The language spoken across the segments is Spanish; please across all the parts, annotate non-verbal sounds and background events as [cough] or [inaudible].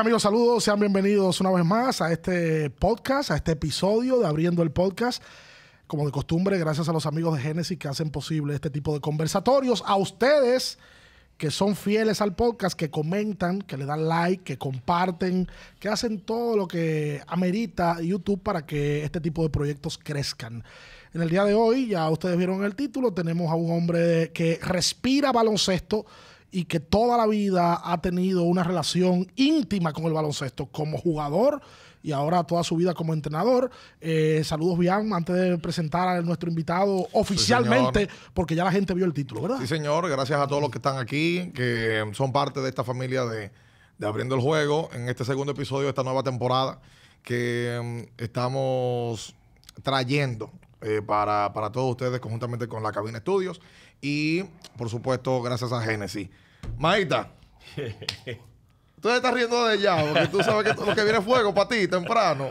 amigos, saludos, sean bienvenidos una vez más a este podcast, a este episodio de Abriendo el Podcast. Como de costumbre, gracias a los amigos de Génesis que hacen posible este tipo de conversatorios. A ustedes que son fieles al podcast, que comentan, que le dan like, que comparten, que hacen todo lo que amerita YouTube para que este tipo de proyectos crezcan. En el día de hoy, ya ustedes vieron el título, tenemos a un hombre que respira baloncesto y que toda la vida ha tenido una relación íntima con el baloncesto como jugador y ahora toda su vida como entrenador. Eh, saludos, Bian, antes de presentar a nuestro invitado oficialmente, porque ya la gente vio el título, ¿verdad? Sí, señor, gracias a todos los que están aquí, que son parte de esta familia de, Abriendo el Juego, en este segundo episodio de esta nueva temporada que mm, estamos trayendo eh, para, para todos ustedes conjuntamente con la Cabina Estudios y, por supuesto, gracias a Genesis Maita. [laughs] tú estás riendo de ya, porque tú sabes que lo que viene fuego para ti temprano.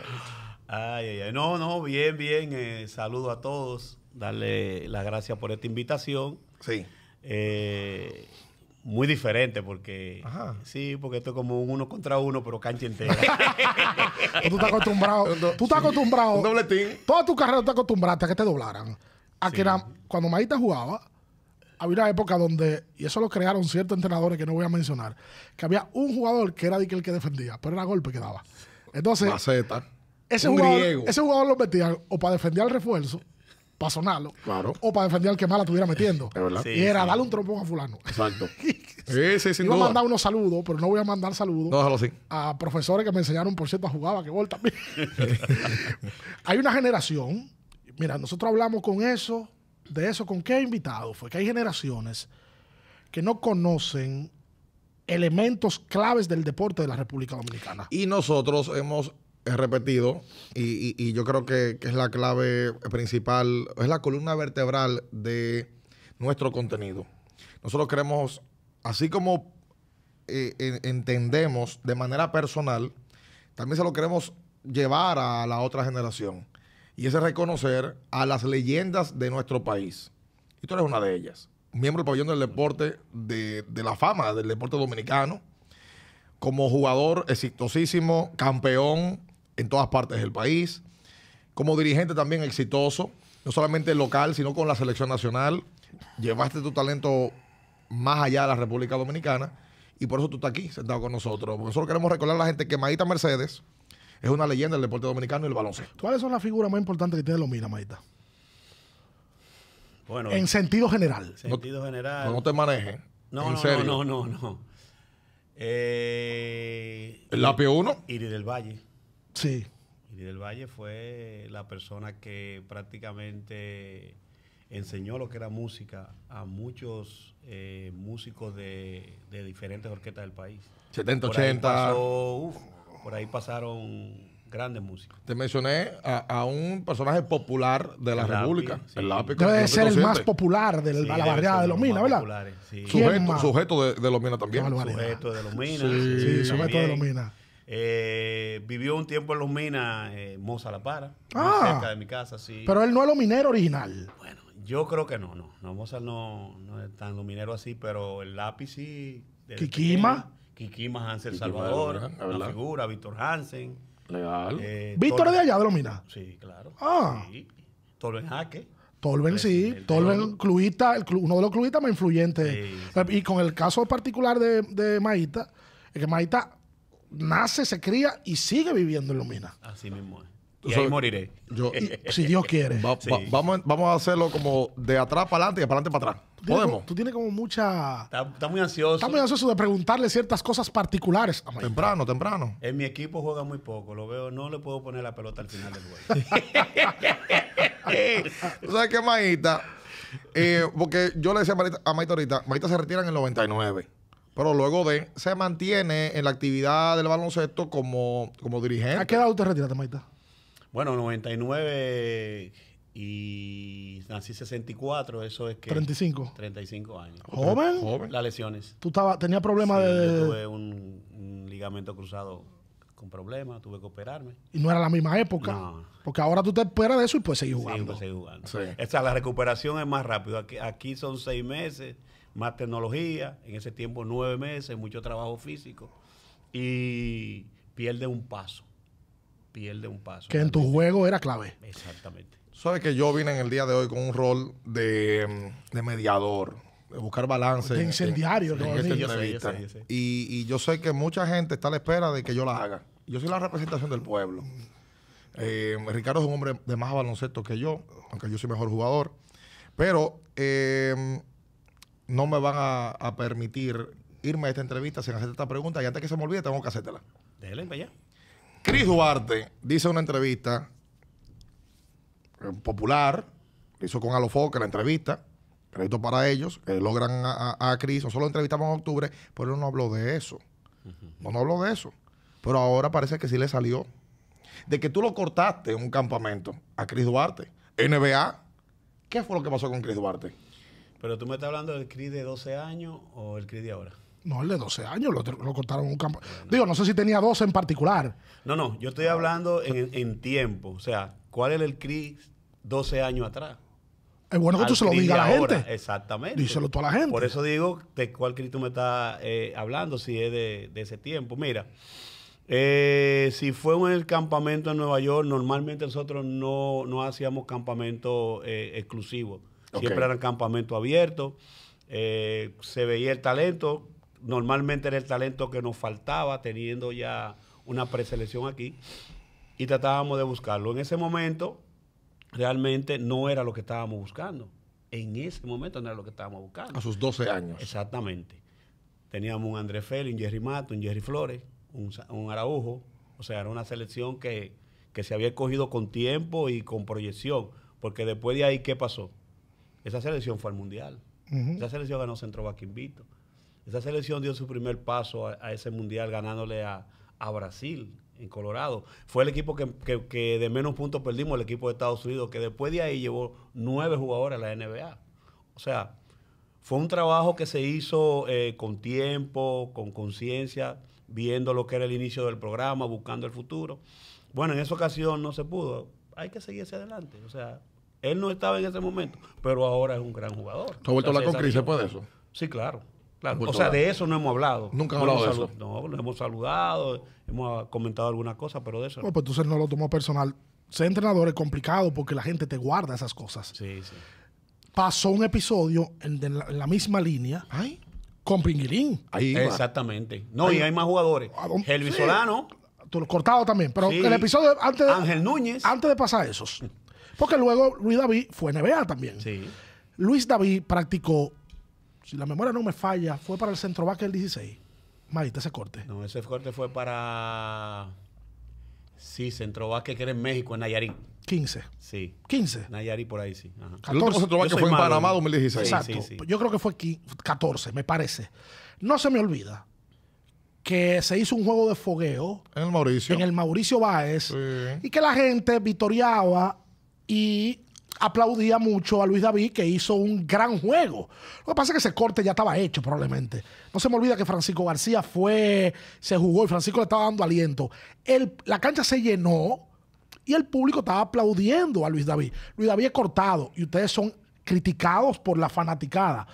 Ay, ay, ay. No, no, bien, bien. Eh, saludo a todos. Darle las gracias por esta invitación. Sí. Eh, muy diferente porque sí, porque esto es como un uno contra uno, pero cancha entera. [laughs] tú estás acostumbrado, [laughs] tú estás acostumbrado. doble team. Toda tu carrera tú te acostumbraste a que te doblaran. A que cuando Maíta jugaba, había una época donde, y eso lo crearon ciertos entrenadores que no voy a mencionar, que había un jugador que era de el que defendía, pero era golpe que daba. Entonces, Ese, jugador, lo metía o para defender al refuerzo, para sonarlo, o para defender al que más la estuviera metiendo. y era darle un trompón a fulano. Exacto. [laughs] sí, unos saludos, pero no voy a mandar saludos a profesores que me enseñaron, por cierto, a jugar a que también. [laughs] [laughs] Hay una generación, mira, nosotros hablamos con eso de eso, ¿con qué ha invitado? Fue que hay generaciones que no conocen elementos claves del deporte de la República Dominicana. Y nosotros hemos repetido, y, yo creo que, es la clave principal, es la columna vertebral de nuestro contenido. Nosotros queremos, así como eh, entendemos de manera personal, también se lo queremos llevar a la otra generación y es reconocer a las leyendas de nuestro país. Y tú eres una de ellas. Miembro del pabellón del deporte, de, la fama del deporte dominicano, como jugador exitosísimo, campeón en todas partes del país, como dirigente también exitoso, no solamente local, sino con la selección nacional. Llevaste tu talento más allá de la República Dominicana y por eso tú estás aquí sentado con nosotros. Porque nosotros queremos recordar a la gente que Maíta Mercedes, es una leyenda del deporte dominicano y el baloncesto. ¿Cuáles son las figuras más importantes que tiene los Mira, Bueno, en sentido general. En sentido general. No, te manejes. No, no, no, no, no, eh, el lápiz 1. Iri del Valle. Sí. Iri del Valle fue la persona que prácticamente enseñó lo que era música a muchos eh, músicos de, diferentes orquestas del país. 70, 80. uf, por ahí pasaron grandes músicos. Te mencioné a, un personaje popular de la República, el lápiz. Debe ser el más popular de la barriada de los Minas, ¿verdad? sí. Sujeto, de, los Minas también. Sujeto de los Minas. Sí, sujeto de los Minas. Eh, vivió un tiempo en los Minas, eh, Moza La Para, ah, cerca de mi casa, sí. Pero él no es lo minero original. Bueno, yo creo que no, no. no Moza no, es tan lo minero así, pero el lápiz sí. Kikima. Kikima Hansel Salvador, la, figura, Víctor Hansen. Legal. Eh, Víctor de allá de Lomina. Sí, claro. Ah. Sí. Torben Jaque. Tolben sí, Tolben el, uno de los Cluistas más influyentes. Y con el caso particular de, de Maíta, es que Maíta nace, se cría y sigue viviendo en Lumina. Así mismo es y moriré. si Dios quiere. vamos, vamos a hacerlo como de atrás para adelante y de adelante para atrás. Podemos. tú tienes como mucha. Está, muy ansioso. Está muy ansioso de preguntarle ciertas cosas particulares. temprano, temprano. En mi equipo juega muy poco. Lo veo, no le puedo poner la pelota al final del juego. [laughs] ¿Tú sabes qué, Maíta? Eh, porque yo le decía a Maíta, ahorita, Maíta se retira en el 99 pero luego de se mantiene en la actividad del baloncesto como, como dirigente. ¿A qué edad usted retirate, maíta bueno, 99 y nací 64, eso es que... 35. 35 años. ¿Joven? Joven. Las lesiones. ¿Tú estaba, tenías problemas de...? Yo tuve un, ligamento cruzado con problemas, tuve que operarme. Y no era la misma época. No. Porque ahora tú te esperas de eso y puedes seguir jugando. Sí, puedes seguir jugando. O sea, la recuperación es más rápida. Aquí, aquí, son seis meses, más tecnología. En ese tiempo, nueve meses, mucho trabajo físico. Y pierde un paso pierde un paso. Que en tu juego era clave. Exactamente. Sabes que yo vine en el día de hoy con un rol de, mediador, de buscar balance. De incendiario. En, yo Y, yo sé que mucha gente está a la espera de que yo la haga. Yo soy la representación del pueblo. Eh, Ricardo es un hombre de más baloncesto que yo, aunque yo soy mejor jugador. Pero eh, no me van a, permitir irme a esta entrevista sin hacer esta pregunta. Y antes que se me olvide, tengo que hacértela. Déjela, para Cris Duarte dice una entrevista eh, popular, hizo con Alofoque la entrevista, crédito para ellos, logran a, a, Cris, nosotros lo entrevistamos en octubre, pero él no habló de eso. No, no habló de eso. Pero ahora parece que sí le salió. De que tú lo cortaste en un campamento a Cris Duarte. NBA, ¿qué fue lo que pasó con Cris Duarte? Pero tú me estás hablando del Cris de 12 años o el Cris de ahora. No, el de 12 años, lo, contaron cortaron en un campo. Digo, no sé si tenía 12 en particular. No, no, yo estoy hablando en, tiempo. O sea, ¿cuál era el Cris 12 años atrás? Es bueno que tú se lo digas a la gente. Exactamente. Díselo tú a la gente. Por eso digo de cuál Cris tú me estás eh, hablando, si es de, ese tiempo. Mira, eh, si fue en el campamento en Nueva York, normalmente nosotros no, hacíamos campamento eh, exclusivo. Siempre era eran campamentos abiertos. se veía el talento, normalmente era el talento que nos faltaba, teniendo ya una preselección aquí, y tratábamos de buscarlo. En ese momento, realmente no era lo que estábamos buscando. En ese momento no era lo que estábamos buscando. A sus 12 años. Exactamente. Teníamos un André Feli un Jerry Mato, un Jerry Flores, un, un Araujo. O sea, era una selección que, se había cogido con tiempo y con proyección. Porque después de ahí, ¿qué pasó? Esa selección fue al Mundial. Esa selección ganó Centro Vaca esa selección dio su primer paso a, ese mundial ganándole a, Brasil en Colorado. Fue el equipo que, de menos puntos perdimos, el equipo de Estados Unidos, que después de ahí llevó nueve jugadores a la NBA. O sea, fue un trabajo que se hizo eh, con tiempo, con conciencia, viendo lo que era el inicio del programa, buscando el futuro. Bueno, en esa ocasión no se pudo. Hay que seguir adelante. O sea, él no estaba en ese momento, pero ahora es un gran jugador. ¿Tú has vuelto a hablar con Cris después eso? Sí, claro o sea, de eso no hemos hablado. Nunca hemos hablado de eso. No, lo hemos saludado, hemos comentado alguna cosa pero de eso. no. pues tú no lo tomó personal. Ser entrenador es complicado porque la gente te guarda esas cosas. Sí, sí. Pasó un episodio en, la, misma línea. Con Pinguilín. Exactamente. No, y hay más jugadores. Elvis Solano. Tú lo cortado también. Pero el episodio antes de, Ángel Núñez. Antes de pasar esos. Porque luego Luis David fue NBA también. Sí. Luis David practicó si la memoria no me falla, fue para el centro back el 16. maite ese corte. No, ese corte fue para. Sí, centro back que era en México, en Nayarit. 15. Sí. 15. Nayarit por ahí, sí. El centro fue en Panamá 2016. Exacto. Yo creo que fue 14, me parece. No se me olvida que se hizo un juego de fogueo. En el Mauricio. En el Mauricio Báez. Y que la gente vitoreaba y aplaudía mucho a Luis David, que hizo un gran juego. Lo que pasa es que ese corte ya estaba hecho, probablemente. No se me olvida que Francisco García fue, se jugó y Francisco le estaba dando aliento. la cancha se llenó y el público estaba aplaudiendo a Luis David. Luis David es cortado y ustedes son criticados por la fanaticada.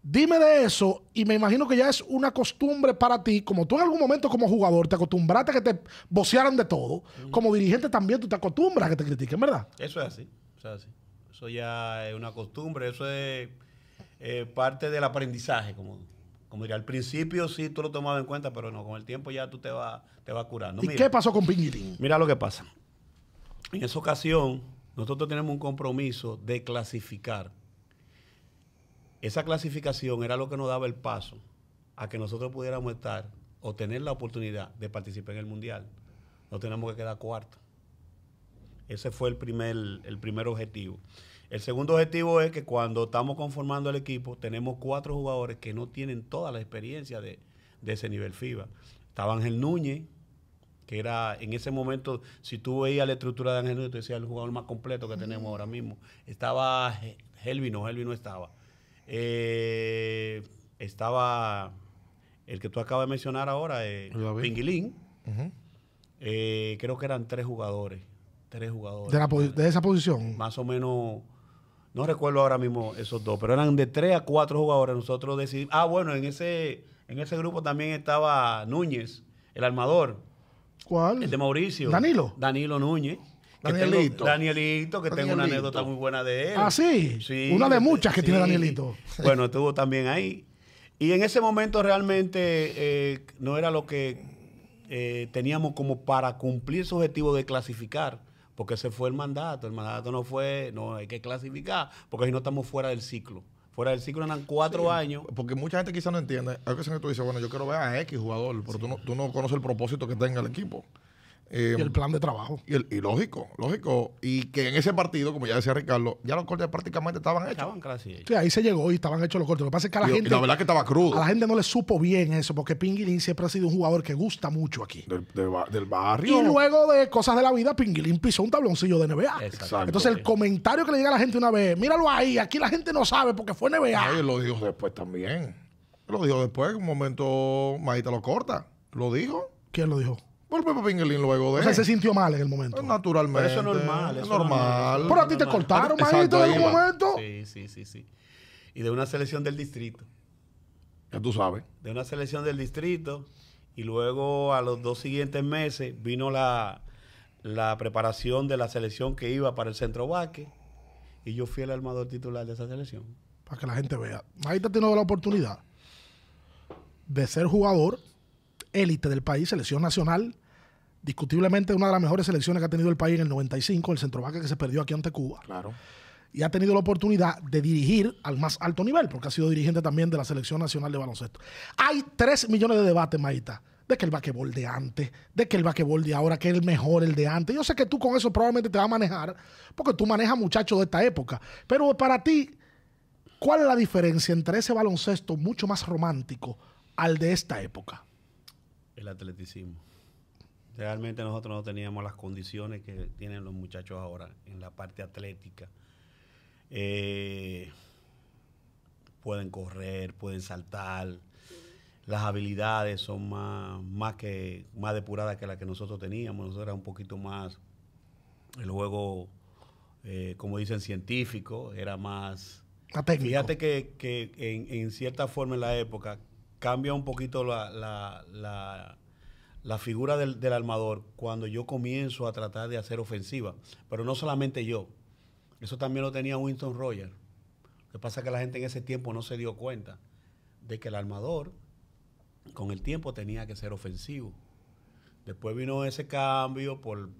Dime de eso y me imagino que ya es una costumbre para ti, como tú en algún momento como jugador te acostumbraste a que te vocearan de todo, como dirigente también tú te acostumbras a que te critiquen, ¿verdad? Eso es así. O sea, Eso ya es una costumbre, eso es eh, parte del aprendizaje, como, como diría. Al principio sí tú lo tomabas en cuenta, pero no, con el tiempo ya tú te vas te va curando. ¿Y qué pasó con Piñitín? Mira lo que pasa. En esa ocasión, nosotros tenemos un compromiso de clasificar. Esa clasificación era lo que nos daba el paso a que nosotros pudiéramos estar o tener la oportunidad de participar en el Mundial. No tenemos que quedar cuarto. Ese fue el primer, el primer objetivo. El segundo objetivo es que cuando estamos conformando el equipo, tenemos cuatro jugadores que no tienen toda la experiencia de, ese nivel FIBA. Estaba Ángel Núñez, que era en ese momento, si tú veías la estructura de Ángel Núñez, te decía el jugador más completo que tenemos ahora mismo. Estaba Helvi, no estaba. Eh, estaba el que tú acabas de mencionar ahora, eh, Pinguilín. Eh, creo que eran tres jugadores tres jugadores. De, esa posición. Más o menos, no recuerdo ahora mismo esos dos, pero eran de tres a cuatro jugadores. Nosotros decidimos, ah, bueno, en ese, en ese grupo también estaba Núñez, el armador. ¿Cuál? El de Mauricio. Danilo. Danilo Núñez. Danielito. Danielito, que tengo una anécdota muy buena de él. Ah, sí. una de muchas que tiene Danielito. [laughs] Bueno, estuvo también ahí. Y en ese momento realmente eh, no era lo que eh, teníamos como para cumplir su objetivo de clasificar porque ese fue el mandato. El mandato no fue, no, hay que clasificar, porque si no estamos fuera del ciclo. Fuera del ciclo eran cuatro años. Porque mucha gente quizás no entiende. Hay veces que tú dices, bueno, yo quiero ver a X jugador, pero tú, no, tú no conoces el propósito que tenga el equipo. Eh, el plan de trabajo. Y, lógico, lógico. Y que en ese partido, como ya decía Ricardo, ya los cortes prácticamente estaban hechos. Estaban casi hechos. Sí, ahí se llegó y estaban hechos los cortes. Lo que pasa es que a la gente. la verdad que estaba crudo. A la gente no le supo bien eso, porque Pinguilín siempre ha sido un jugador que gusta mucho aquí. Del, barrio. Y luego de cosas de la vida, Pinguilín pisó un tabloncillo de NBA. Exacto, Entonces, el comentario que le llega a la gente una vez, míralo ahí, aquí la gente no sabe porque fue NBA. y lo dijo después también. lo dijo después, un momento, Magita lo corta. Lo dijo. ¿Quién lo dijo? Pepe Pingelín luego de. se sintió mal en el momento. Pues naturalmente. Pero eso es normal. es normal. Pero a ti te cortaron, manito, en algún momento. Sí, sí, sí, sí. Y de una selección del distrito. Ya tú sabes. De una selección del distrito. Y luego a los dos siguientes meses vino la, preparación de la selección que iba para el centro vaque. Y yo fui el armador titular de esa selección. Para que la gente vea. Maíta tiene la oportunidad de ser jugador élite del país, selección nacional, discutiblemente una de las mejores selecciones que ha tenido el país en el 95, el centrovaca que se perdió aquí ante Cuba. Claro. Y ha tenido la oportunidad de dirigir al más alto nivel, porque ha sido dirigente también de la Selección Nacional de Baloncesto. Hay tres millones de debates, Maita, de que el vaquebol de antes, de que el vaquebol de ahora, que es el mejor el de antes. Yo sé que tú con eso probablemente te vas a manejar, porque tú manejas muchachos de esta época. Pero para ti, ¿cuál es la diferencia entre ese baloncesto mucho más romántico al de esta época? El atleticismo. Realmente nosotros no teníamos las condiciones que tienen los muchachos ahora en la parte atlética. Eh, pueden correr, pueden saltar. Las habilidades son más, que, más depuradas que las que nosotros teníamos. Nosotros era un poquito más el juego, eh, como dicen científico, era más... Fíjate que, en, cierta forma en la época cambia un poquito la la figura del, armador cuando yo comienzo a tratar de hacer ofensiva. Pero no solamente yo. Eso también lo tenía Winston Rogers. Lo que pasa es que la gente en ese tiempo no se dio cuenta de que el armador con el tiempo tenía que ser ofensivo. Después vino ese cambio por,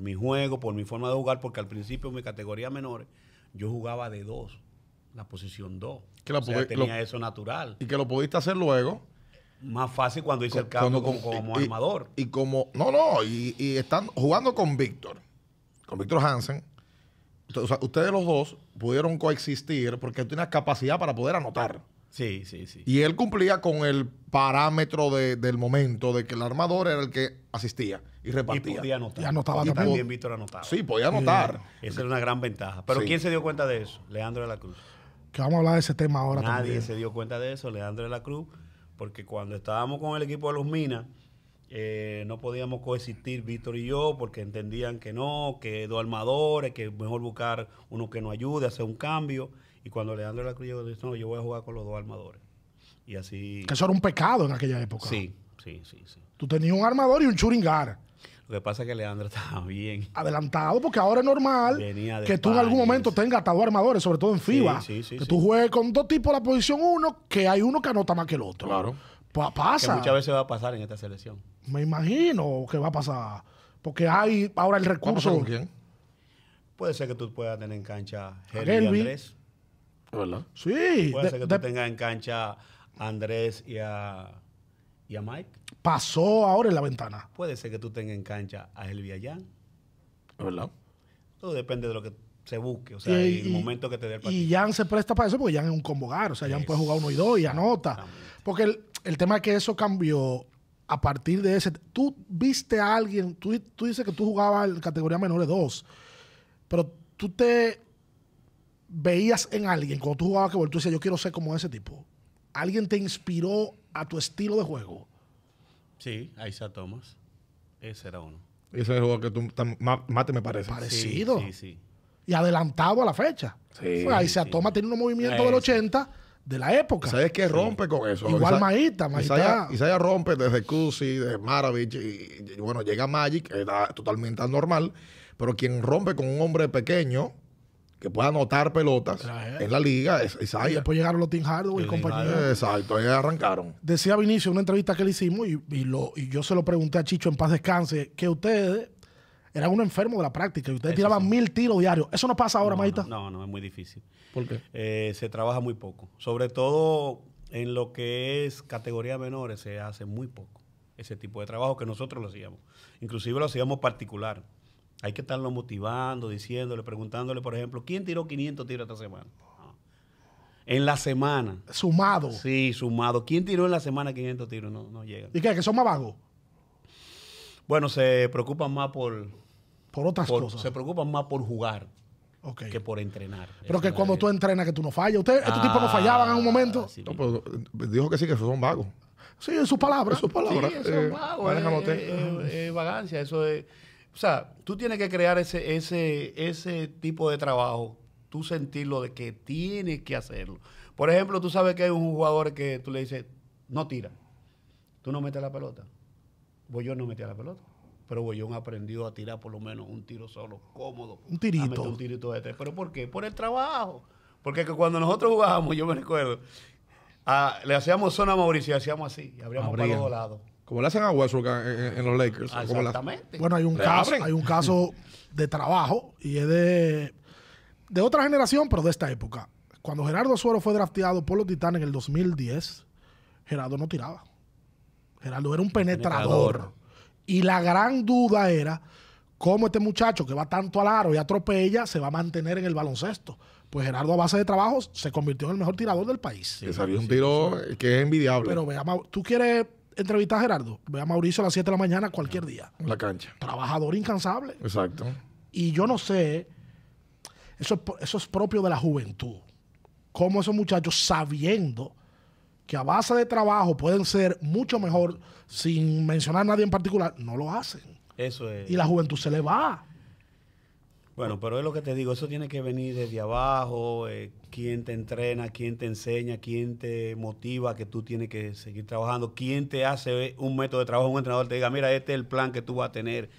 mi juego, por mi forma de jugar, porque al principio en mi categoría menor, yo jugaba de dos, la posición dos. Que la tenía eso natural. Y que lo pudiste hacer luego más fácil cuando hice el campo como, armador. Y, como, no, no, y, están jugando con Víctor, con Víctor Hansen. ustedes los dos pudieron coexistir porque tiene una capacidad para poder anotar. Sí, sí, sí. Y él cumplía con el parámetro del momento de que el armador era el que asistía y repartía. Y podía anotar. Y anotaba también. Víctor anotaba. Sí, podía anotar. Esa era una gran ventaja. Pero ¿quién se dio cuenta de eso? Leandro de la Cruz. Que vamos a hablar de ese tema ahora Nadie se dio cuenta de eso. Leandro de la Cruz porque cuando estábamos con el equipo de los Minas, eh, no podíamos coexistir Víctor y yo porque entendían que no, que dos armadores, que mejor buscar uno que nos ayude, hacer un cambio. Y cuando Leandro de la Cruz no, yo voy a jugar con los dos armadores. Y así... Que eso era un pecado en aquella época. Sí, sí, sí. sí. Tú tenías un armador y un churingar. Lo que pasa es que Leandro [laughs] está bien. Adelantado, porque ahora es normal que tú en algún momento tengas dos armadores, sobre todo en FIBA. que tú juegues con dos tipos la posición uno, que hay uno que anota más que el otro. Claro. Pues pasa. Que muchas veces va a pasar en esta selección. Me imagino que va a pasar. Porque hay ahora el recurso. Puede ser que tú puedas tener en cancha Henry y Andrés. ¿Verdad? Sí. Puede ser que tú tengas en cancha a Andrés y a ¿Y a Mike? Pasó ahora en la ventana. Puede ser que tú tengas en cancha a El Jan. ¿Verdad? Todo depende de lo que se busque, o sea, el momento que te dé el partido. Y Jan se presta para eso porque Jan es un convogar, o sea, Jan puede jugar uno y dos y anota. Porque el, tema es que eso cambió a partir de ese. Tú viste a alguien, tú, tú dices que tú jugabas en categoría menores dos. pero tú te veías en alguien cuando tú jugabas que tú decías, yo quiero ser como ese tipo. ¿Alguien te inspiró a tu estilo de juego? Sí, Aisha Thomas. Ese era uno. Ese es el juego que tú más, te me parece. Parecido. Sí, sí, Y adelantado a la fecha. Sí. Pues Thomas tiene unos movimientos del 80 eh, de la época. ¿Sabes qué rompe con eso? Igual Maíta, Maíta. ya rompe desde Cusi, de Maravich, y, bueno, llega Magic, era totalmente anormal, pero quien rompe con un hombre pequeño, que pueda anotar pelotas en la liga después llegaron los Team Hardware y compañeros. Exacto, ahí arrancaron. Decía Vinicio en una entrevista que le hicimos y, yo se lo pregunté a Chicho en paz descanse, que ustedes eran un enfermo de la práctica y ustedes tiraban mil tiros diarios. ¿Eso no pasa ahora, no, No, no, es muy difícil. ¿Por qué? Eh, se trabaja muy poco. Sobre todo en lo que es categoría menores se hace muy poco ese tipo de trabajo que nosotros lo hacíamos. Inclusive lo hacíamos particular. Hay que estarlo motivando, diciéndole, preguntándole, por ejemplo, ¿quién tiró 500 tiros esta semana? Ah. En la semana. Sumado. Sí, sumado. ¿Quién tiró en la semana 500 tiros? No, no ¿Y qué? ¿Que son más vagos? Bueno, se preocupan más por... Por otras cosas. Se preocupan más por jugar. que por entrenar. Pero que cuando tú entrenas, que tú no fallas. Ustedes, estos tipos no ah, fallaban en un momento. Eh, dijo que sí, que son vagos. Sí, en sus palabras. En sus palabras. es eh, eh, vagancia, eso es. O sea, tú tienes que crear ese, ese, ese tipo de trabajo, tú sentirlo de que tienes que hacerlo. Por ejemplo, tú sabes que hay un jugador que tú le dices, no tira, tú no metes la pelota. Boyón no metía la pelota, pero Boyón aprendió a tirar por lo menos un tiro solo, cómodo. Un tirito. un tirito de tres. ¿Pero por qué? Por el trabajo. Porque cuando nosotros jugábamos, yo me recuerdo, le hacíamos zona a Mauricio y hacíamos así, y abríamos para lados. Como le hacen a Westbrook en, los Lakers. Exactamente. Bueno, hay un, caso, de trabajo y es de, de otra generación, pero de esta época. Cuando Gerardo Suero fue drafteado por los Titanes en el 2010, Gerardo no tiraba. Gerardo era un penetrador. Y la gran duda era cómo este muchacho que va tanto al aro y atropella se va a mantener en el baloncesto. Pues Gerardo, a base de trabajo, se convirtió en el mejor tirador del país. Sí, salió un tiro que es envidiable. Pero vea, tú quieres Entrevista a Gerardo, ve a Mauricio a las 7 de la mañana cualquier día. la cancha. Trabajador incansable. Exacto. Y yo no sé, eso, eso es propio de la juventud. como esos muchachos sabiendo que a base de trabajo pueden ser mucho mejor, sin mencionar a nadie en particular, no lo hacen. Eso es. Y la juventud se le va. Bueno, pero es lo que te digo, eso tiene que venir desde abajo, eh, quién te entrena, quién te enseña, quién te motiva que tú tienes que seguir trabajando, quién te hace un método de trabajo, un entrenador te diga, mira, este es el plan que tú vas a tener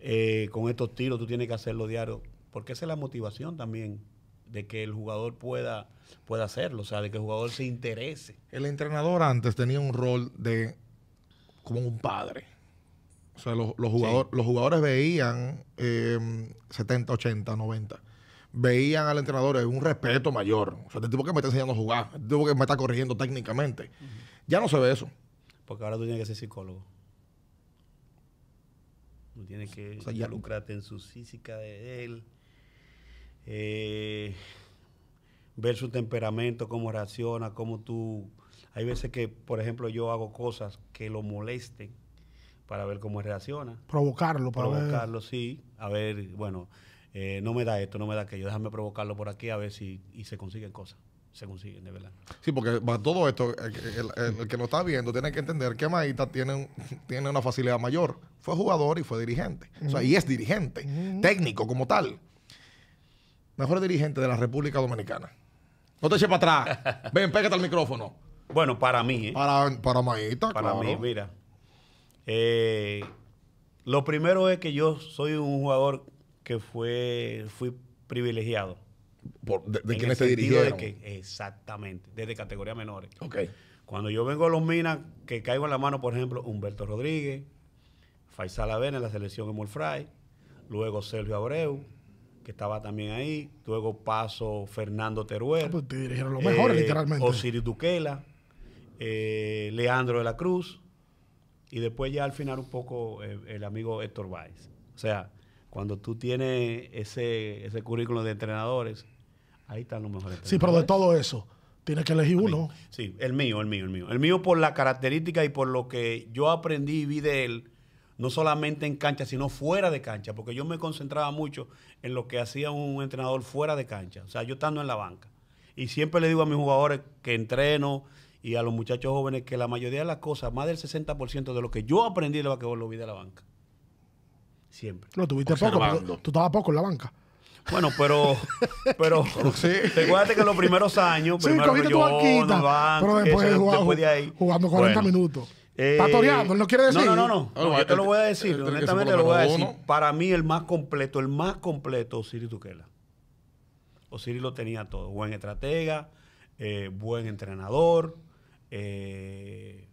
eh, con estos tiros, tú tienes que hacerlo diario, porque esa es la motivación también de que el jugador pueda, pueda hacerlo, o sea, de que el jugador se interese. El entrenador antes tenía un rol de como un padre o sea, los, los, los jugadores veían 70, 80, 90. Veían al entrenador un respeto mayor. O sea, el este tipo que me está enseñando a jugar, el este tipo que me está corrigiendo técnicamente. Ya no se ve eso. Porque ahora tú tienes que ser psicólogo. Tú tienes que o involucrarte en su física de él. Eh, ver su temperamento, cómo reacciona, cómo tú... Hay veces que, por ejemplo, yo hago cosas que lo molesten para ver cómo reacciona. Provocarlo, para Provocarlo, sí. A ver, bueno, eh, no me da esto, no me da aquello, déjame provocarlo por aquí a ver si y se consiguen cosas. Se consiguen, de verdad. Sí, porque para todo esto, el, que lo está viendo tiene que entender que Maíta tiene, tiene una facilidad mayor. Fue jugador y fue dirigente. O sea, y es dirigente, técnico como tal. Mejor dirigente de la República Dominicana. No te eches para atrás. [laughs] Ven, pégate al micrófono. Bueno, para mí. ¿eh? Para, para Maíta, Para mí, mira. Eh, lo primero es que yo soy un jugador que fue, fui privilegiado. ¿De, quién quiénes se dirigieron? exactamente, desde categorías menores. Okay. Cuando yo vengo a los Minas, que caigo en la mano, por ejemplo, Humberto Rodríguez, Faisal Avena en la selección de Fry, luego Sergio Abreu, que estaba también ahí, luego paso Fernando Teruel. Ah, pues te eh, Osiris Duquela, eh, Leandro de la Cruz, y después ya al final un poco eh, el, amigo Héctor Báez. O sea, cuando tú tienes ese, ese currículum de entrenadores, ahí están los mejores. Sí, pero de todo eso, tienes que elegir uno. Sí, el mío, el mío, el mío. El mío por la característica y por lo que yo aprendí y vi de él, no solamente en cancha, sino fuera de cancha, porque yo me concentraba mucho en lo que hacía un entrenador fuera de cancha, o sea, yo estando en la banca. Y siempre le digo a mis jugadores que entreno, y a los muchachos jóvenes que la mayoría de las cosas, más del 60% de lo que yo aprendí de vaquebol lo vi de la banca. Siempre. Lo tuviste poco, tú estabas poco en la banca. Bueno, pero, pero [laughs] sí. recuérdate que los primeros años, primero yo, tu banquita, banca pero después, de ahí, jugando 40 minutos. Eh, no quiere decir. No, no, no, ah, no. yo te este lo voy a este decir, honestamente lo, voy a decir. Para mí, el más completo, el más completo, Osiris Tuquela. Osiris lo tenía todo. Buen estratega, eh, buen entrenador, eh,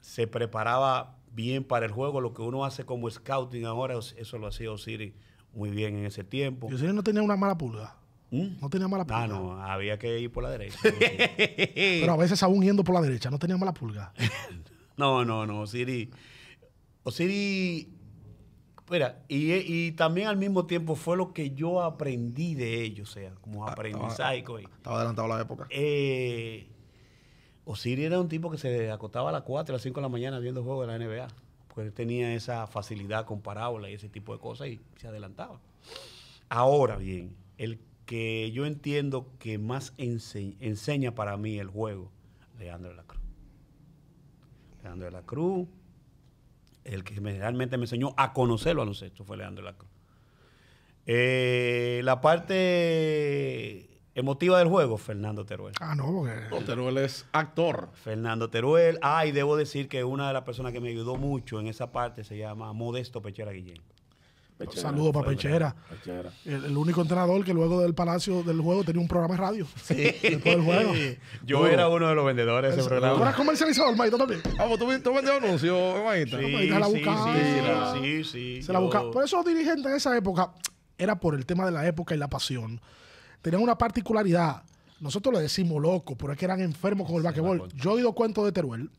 se preparaba bien para el juego. Lo que uno hace como scouting ahora, eso lo hacía Osiris muy bien en ese tiempo. Y Osiris no tenía una mala pulga. ¿Mm? No tenía mala ah, pulga. Ah, no, había que ir por la derecha. [laughs] Pero a veces aún yendo por la derecha, no tenía mala pulga. [laughs] no, no, no, Osiris. Osiris Mira, y, y, también al mismo tiempo fue lo que yo aprendí de ellos, o sea, como ah, aprendizaje. Estaba, estaba adelantado la época. Eh, Osiris era un tipo que se acotaba a las 4, a las 5 de la mañana viendo juegos de la NBA, porque él tenía esa facilidad con parábola y ese tipo de cosas y se adelantaba. Ahora bien, el que yo entiendo que más enseña para mí el juego, Leandro de la Cruz. Leandro de la Cruz, el que realmente me enseñó a conocerlo a los hechos fue Leandro de la Cruz. Eh, la parte emotiva del juego, Fernando Teruel. Ah, no, porque... Fernando Teruel es actor. Fernando Teruel. Ah, y debo decir que una de las personas que me ayudó mucho en esa parte se llama Modesto Pechera Guillén. Saludos para Pechera. Pechera. El, único entrenador que luego del Palacio del Juego tenía un programa de radio. Sí. [laughs] Después del juego. Yo era uno de los vendedores de ese programa. Tú eras comercializador, Maito, también. Ah, pues tú, tú vendías anuncios, Maito. Sí, sí, la buscaba. Sí, sí, Se la buscaba. Por eso dirigente, en esa época, era por el tema de la época y la pasión tenían una particularidad. Nosotros le decimos loco, pero es que eran enfermos con el vaquebol Yo he oído cuentos de Teruel.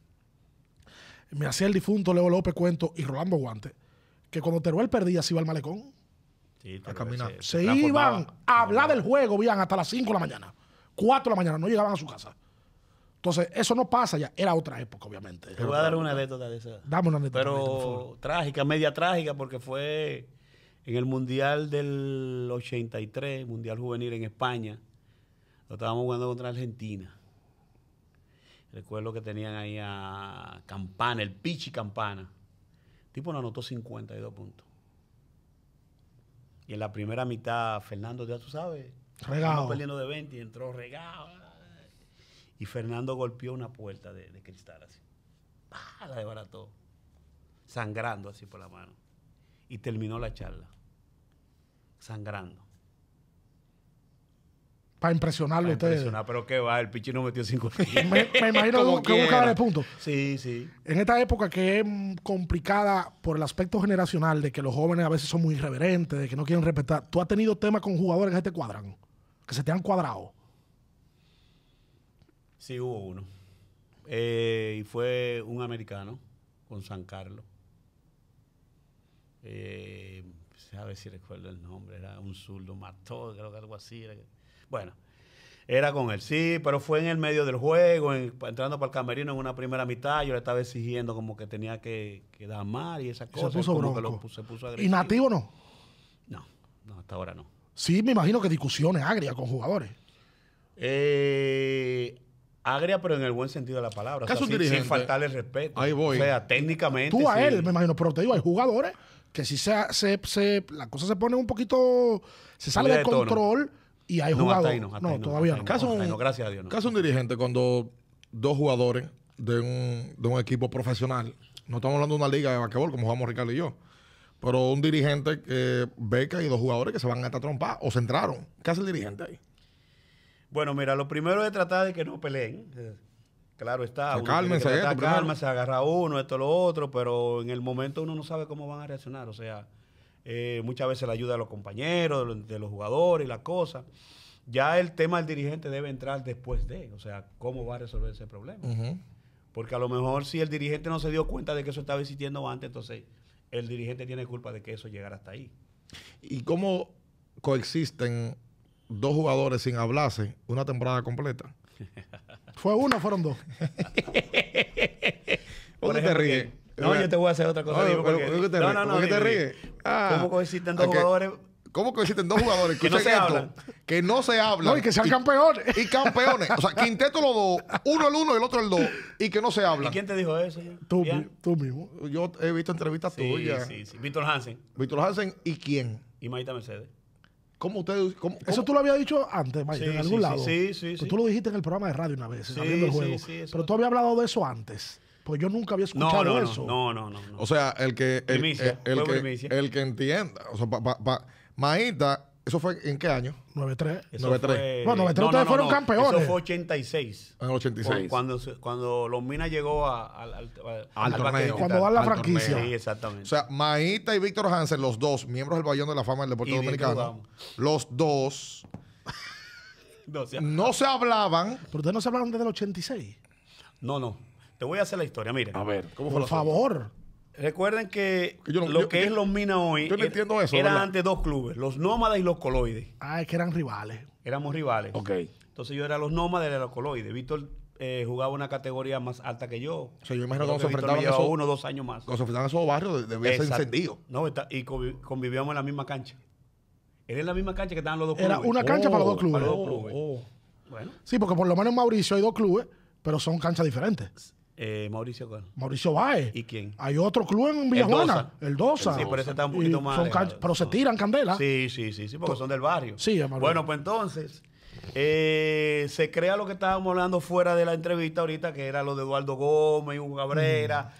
Me hacía el difunto Leo López cuento y Rolando Guante. Que cuando Teruel perdía se iba al malecón. a caminar. Se, iban a hablar del juego, bien hasta las 5 de la mañana. 4 de la mañana, no llegaban a su casa. Entonces, eso no pasa ya. Era otra época, obviamente. Te voy a dar una anécdota de esa. Dame una anécdota. Pero trágica, media trágica, porque fue en el Mundial del 83, Mundial Juvenil en España, lo estábamos jugando contra Argentina. Recuerdo que tenían ahí a Campana, el Pichi Campana. El tipo nos anotó 52 puntos. Y en la primera mitad, Fernando, ya tú sabes, regado. perdiendo de 20 y entró regado. Y Fernando golpeó una puerta de, cristal así. ¡Pah! La desbarató. Sangrando así por la mano. Y terminó la charla sangrando. Para impresionarlo a ustedes. Impresionar, pero qué va, el pichi no metió cinco me, me, [laughs] imagino que buscaba de punto. Sí, sí. En esta época que es complicada por el aspecto generacional de que los jóvenes a veces son muy irreverentes, de que no quieren respetar. ¿Tú has tenido temas con jugadores que te cuadran? Que se te han cuadrado. Sí, hubo uno. Eh, y fue un americano con San Carlos. Eh, ver si recuerdo el nombre? Era un zurdo, mató, creo que algo así. bueno, era con él, sí, pero fue en el medio del juego, entrando para el camerino en una primera mitad, yo le estaba exigiendo como que tenía que, que dar mal y esas cosas. Se puso, ¿Y nativo no? No, no, hasta ahora no. Sí, me imagino que discusiones agrias con jugadores. Eh, agria, pero en el buen sentido de la palabra. O sea, sin, faltarle respeto. Ahí voy. O sea, técnicamente. Tú a él, me imagino, pero te digo, hay jugadores que si se, se, la cosa se pone un poquito, se sale de control y hay jugadores. No, todavía no. un, gracias a Dios. Caso un dirigente cuando dos jugadores de un, de un equipo profesional, no estamos hablando de una liga de basquetbol como jugamos Ricardo y yo, pero un dirigente que beca y dos jugadores que se van a estar o se entraron. ¿Qué hace el dirigente ahí? Bueno, mira, lo primero es tratar de que no peleen. Claro está. Se calma, se agarra uno, esto, lo otro, pero en el momento uno no sabe cómo van a reaccionar. O sea, eh, muchas veces la ayuda de los compañeros, de los, jugadores y las cosas. Ya el tema del dirigente debe entrar después de, o sea, cómo va a resolver ese problema. Porque a lo mejor si el dirigente no se dio cuenta de que eso estaba existiendo antes, entonces el dirigente tiene culpa de que eso llegara hasta ahí. ¿Y cómo coexisten dos jugadores sin hablarse una temporada completa? [laughs] ¿Fue uno o fueron dos? [laughs] ¿Por qué te ríes? No, yo te voy a hacer otra cosa. ¿Por qué te ríes? ¿Cómo coexisten dos jugadores? ¿Cómo coexisten dos jugadores? que no se hablan. Que no se hablan. y que sean campeones. Y campeones. O sea, quinteto los dos, uno el uno y el otro el dos, y que no se hablan. ¿Y quién te dijo eso? Tú, mismo. Yo he visto entrevistas tuyas. Sí, sí. Víctor Hansen. Víctor Hansen, ¿y quién? Y Maita Mercedes. ¿Cómo ustedes, Eso tú lo habías dicho antes, Mike, en algún lado. Sí, sí, sí. Pues tú lo dijiste en el programa de radio una vez, el juego. Pero tú habías hablado de eso antes. Porque yo nunca había escuchado eso. No, no, no, O sea, el que. El, que, el que, entienda. O sea, pa, Maíta ¿Eso fue en qué año? 9-3. Bueno, 93 ustedes fueron campeones. Eso fue 86. En el 86. Cuando, cuando los Minas llegó a- al, al, torneo. Cuando van la franquicia. Sí, exactamente. O sea, Maíta y Víctor Hansen, los dos, miembros del Bayón de la Fama del Deporte Dominicano, los dos [laughs] no, se hablaban. Pero ustedes no se hablaron desde el 86. no, no. Te voy a hacer la historia, mire. A ver. Por favor. Recuerden que lo que es los Minas hoy er, eran antes dos clubes, los Nómadas y los Coloides. Ah, es que eran rivales. Éramos rivales. Ok. Entonces yo era los Nómadas y los Coloides. Víctor eh, jugaba una categoría más alta que yo. O sea, yo imagino que nos enfrentaban esos, uno dos años más. Nos enfrentaban esos barrios, debía ser encendido. No, está, y convivíamos en la misma cancha. Era en la misma cancha que estaban los dos clubes. Era una cancha para los dos oh, clubes. Para los dos clubes. Oh, oh. Bueno. Sí, porque por lo menos en Mauricio hay dos clubes, pero son canchas diferentes. Eh, Mauricio ¿cuál? Mauricio Baez. ¿Y quién? Hay otro club en Villajuana, el Dosa. Sí, pero ese está un poquito más. pero se tiran candela. Sí, sí, sí, sí, porque son del barrio. Sí, Bueno, pues entonces, eh, se crea lo que estábamos hablando fuera de la entrevista ahorita, que era lo de Eduardo Gómez, Hugo Cabrera.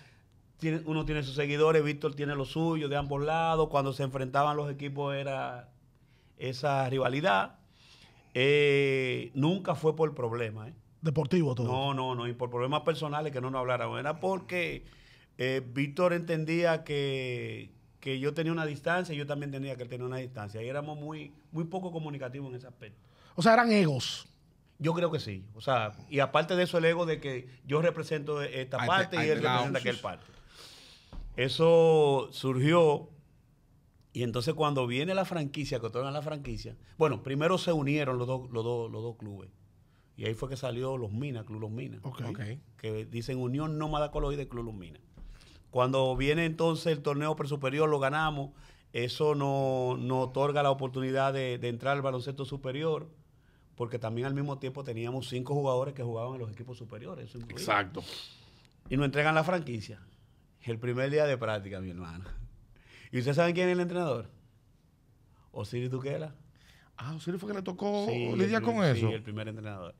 Mm. uno tiene sus seguidores, Víctor tiene los suyos de ambos lados. Cuando se enfrentaban los equipos era esa rivalidad. Eh, nunca fue por problema, ¿eh? deportivo todo. No, no, no, y por problemas personales que no nos hablaron. Era porque eh, Víctor entendía que, yo tenía una distancia y yo también tenía que tener una distancia. Y éramos muy, muy poco comunicativos en ese aspecto. O sea, eran egos. Yo creo que sí. O sea, y aparte de eso, el ego de que yo represento esta parte y él representa aquel parte. Eso surgió. Y entonces cuando viene la franquicia, que otorgan la franquicia, bueno, primero se unieron los dos, los dos clubes. Y ahí fue que salió los Minas, Club Los Minas. Que dicen Unión Nómada Coloide Club Los Minas. Cuando viene entonces el torneo pre superior lo ganamos. Eso nos otorga la oportunidad de, entrar al baloncesto superior porque también al mismo tiempo teníamos cinco jugadores que jugaban en los equipos superiores. Exacto. Y nos entregan la franquicia. El primer día de práctica, mi hermano. ¿Y ustedes saben quién es el entrenador? Osiris Duquela. Ah, Osiris fue que le tocó lidiar con eso. Sí, el primer entrenador.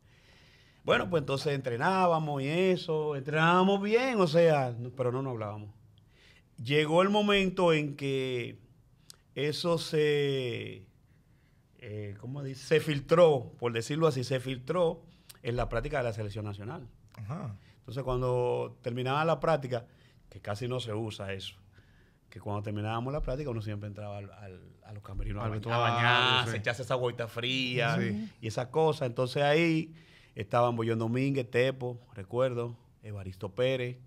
Bueno, pues entonces entrenábamos y eso, entrenábamos bien, o sea, pero no nos hablábamos. Llegó el momento en que eso se, eh, ¿cómo dice? Se filtró, por decirlo así, se filtró en la práctica de la selección nacional. Entonces, cuando terminaba la práctica, que casi no se usa eso, que cuando terminábamos la práctica uno siempre entraba a los camerinos a, bañarse, echarse esa agüita fría y esas cosas. Entonces ahí Estaban Boyón Domínguez, Tepo, recuerdo, Evaristo Pérez.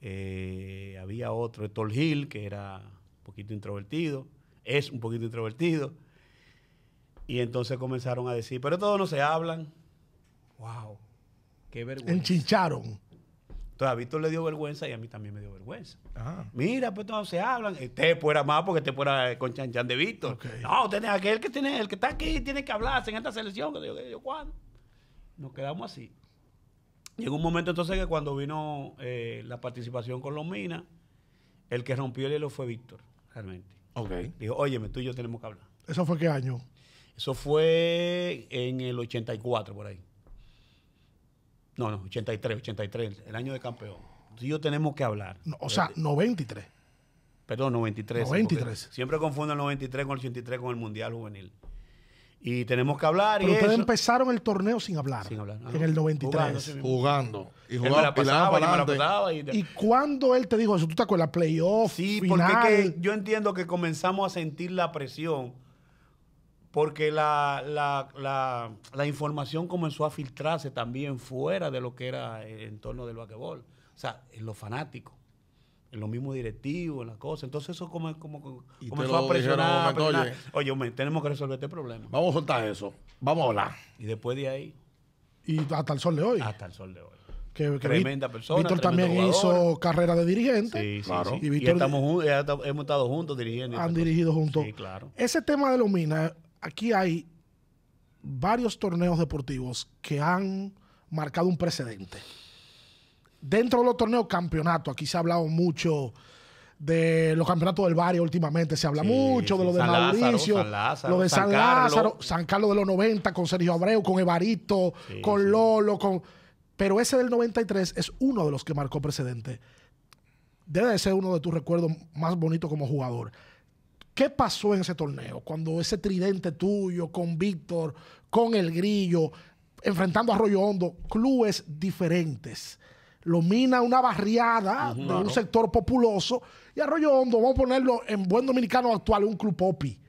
Eh, había otro, Héctor Gil, que era un poquito introvertido. Es un poquito introvertido. Y entonces comenzaron a decir, pero todos no se hablan. ¡Wow! ¡Qué vergüenza! Enchincharon. Entonces a Víctor le dio vergüenza y a mí también me dio vergüenza. Mira, pues todos se hablan. Tepo era más porque te fuera con chanchan de Víctor. No, tenés aquel que tiene, el que está aquí, tiene que hablarse en esta selección. ¿cuándo? Nos quedamos así. en un momento entonces que cuando vino eh, la participación con los Minas, el que rompió el hielo fue Víctor, realmente. Ok. Dijo, óyeme, tú y yo tenemos que hablar. ¿Eso fue qué año? Eso fue en el 84, por ahí. No, no, 83, 83, el año de campeón. Tú y yo tenemos que hablar. o sea, 93. Perdón, 93. 93. Siempre confundo el 93 con el 83 con el Mundial Juvenil y tenemos que hablar. Pero y ustedes empezaron el torneo sin hablar. Sin hablar. En el 93. Jugando. Y jugando. La y, cuando él te dijo eso, ¿tú estás con la Playoff. Sí, porque yo entiendo que comenzamos a sentir la presión. Porque la, información comenzó a filtrarse también fuera de lo que era el eh, entorno del vaquebol. O sea, en los fanáticos los mismos directivos, las cosas. Entonces eso como, como, y comenzó a presionar. oye, oye tenemos que resolver este problema. Vamos a soltar eso. Vamos a hablar. Y después de ahí. Y hasta el sol de hoy. Hasta el sol de hoy. Que, tremenda persona. Víctor también hizo carrera de dirigente. Sí, sí, claro. Y, Víctor, estamos, hemos estado juntos dirigiendo. Han dirigido juntos. Sí, claro. Ese tema de minas, aquí hay varios torneos deportivos que han marcado un precedente dentro de los torneos campeonatos, aquí se ha hablado mucho de los campeonatos del barrio últimamente, se habla mucho de lo de Mauricio, San lo de San, Lázaro, San Carlos de los 90 con Sergio Abreu, con Evarito con Lolo, con... Pero ese del 93 es uno de los que marcó precedente. Debe de ser uno de tus recuerdos más bonitos como jugador. ¿Qué pasó en ese torneo? Cuando ese tridente tuyo con Víctor, con el Grillo, enfrentando a Arroyo Hondo, clubes diferentes lo mina una barriada de un sector populoso y Arroyo Hondo, vamos a ponerlo en buen dominicano actual, un club popi.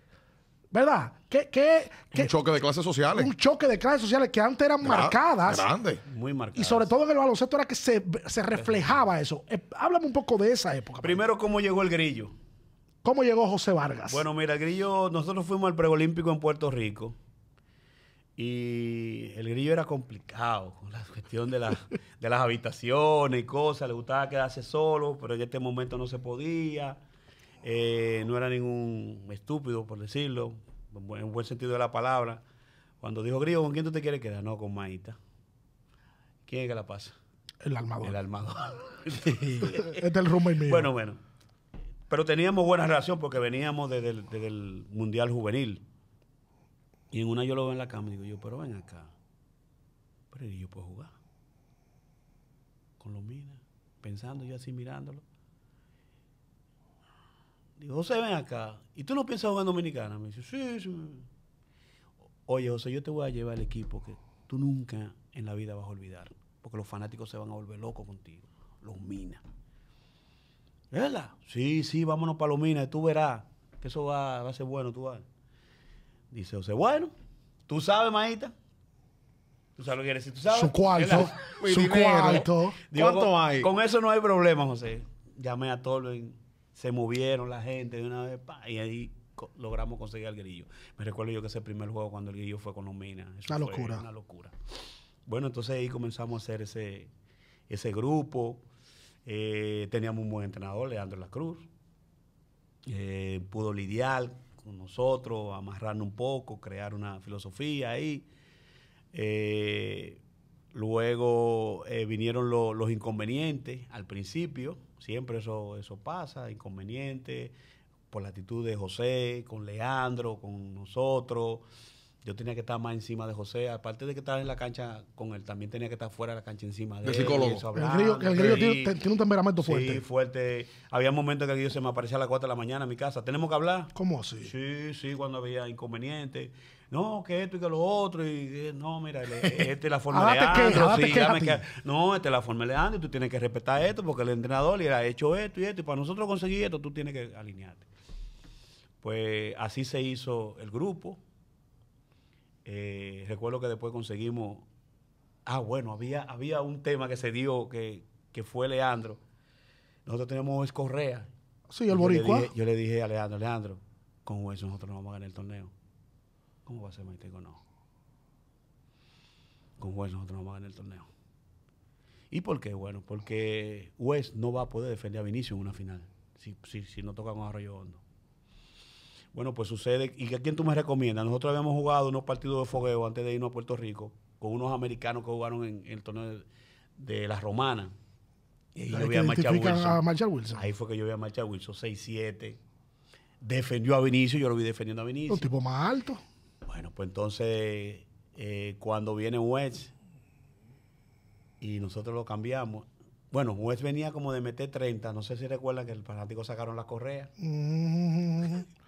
¿Verdad? ¿Qué, un choque de clases sociales. Un choque de clases sociales que antes eran marcadas. Grande. Muy marcadas. Y sobre todo en el baloncesto era que se, reflejaba eso. Eh, háblame un poco de esa época. Primero, ¿cómo llegó el grillo? ¿Cómo llegó José Vargas? Bueno, mira, el grillo, nosotros fuimos al preolímpico en Puerto Rico y el grillo era complicado con la cuestión de, las habitaciones y cosas. Le gustaba quedarse solo, pero en este momento no se podía. Eh, no era ningún estúpido, por decirlo, en buen sentido de la palabra. Cuando dijo grillo, ¿con quién tú te quieres quedar? No, con maíta. ¿Quién es que la pasa? El armador. El armador. [laughs] este es el rumbo mío. Bueno, bueno. Pero teníamos buena relación porque veníamos del desde el Mundial Juvenil y en una yo lo veo en la cama y digo yo, pero ven acá. Pero yo puedo jugar. Con los minas. Pensando yo así mirándolo. Digo, José, ven acá. ¿Y tú no piensas jugar en Dominicana? Me dice, sí, sí. Oye, José, yo te voy a llevar el equipo que tú nunca en la vida vas a olvidar. Porque los fanáticos se van a volver locos contigo. Los minas. ¿Verdad? Sí, sí, vámonos para los minas. Tú verás que eso va, va a ser bueno, tú vas. Dice José, bueno, tú sabes, Maíta. Tú sabes lo que quieres decir, tú sabes. Su cuarto. [laughs] Su cuarto. ¿eh? ¿Cuánto con, hay? Con eso no hay problema, José. Llamé a todos, se movieron la gente de una vez, y ahí logramos conseguir al grillo. Me recuerdo yo que ese primer juego cuando el grillo fue con los Eso una locura. Una locura. Bueno, entonces ahí comenzamos a hacer ese, ese grupo. Eh, teníamos un buen entrenador, Leandro La Cruz. Eh, pudo lidiar nosotros, amarrarnos un poco, crear una filosofía ahí. Eh, luego eh, vinieron los inconvenientes al principio, siempre eso, eso pasa, inconvenientes, por la actitud de José, con Leandro, con nosotros yo tenía que estar más encima de José. Aparte de que estaba en la cancha con él, también tenía que estar fuera de la cancha encima de él. el psicólogo. grillo tiene, un temperamento fuerte. Sí, fuerte. Había momentos que el se me aparecía a las 4 de la mañana en mi casa. ¿Tenemos que hablar? ¿Cómo así? Sí, sí, cuando había inconvenientes. No, que esto y que lo otro. Y no, mira, esta es la [laughs] forma ah, de no, esta es la forma de y tú tienes que respetar esto porque el entrenador le ha hecho esto y esto. Y para nosotros conseguir esto, tú tienes que alinearte. Pues así se hizo el grupo eh, recuerdo que después conseguimos. Ah, bueno, había, había un tema que se dio que, fue Leandro. Nosotros tenemos Correa. Sí, el Boricua. Yo le, dije, a Leandro, Leandro, con Wes nosotros no vamos a ganar el torneo. ¿Cómo va a ser Maite? No. Con Wes nosotros no vamos a ganar el torneo. ¿Y por qué? Bueno, porque Wes no va a poder defender a Vinicius en una final si, si, si no toca con Arroyo Hondo. Bueno, pues sucede. ¿Y a quién tú me recomiendas? Nosotros habíamos jugado unos partidos de fogueo antes de irnos a Puerto Rico con unos americanos que jugaron en, el torneo de, las romanas. Y ahí yo vi a Marcha Wilson. Wilson. Ahí fue que yo vi a Marcha Wilson, 6-7. Defendió a Vinicio, yo lo vi defendiendo a Vinicio. Un tipo más alto. Bueno, pues entonces, eh, cuando viene West y nosotros lo cambiamos, bueno, Wes venía como de meter 30. No sé si recuerdan que el fanático sacaron la correa.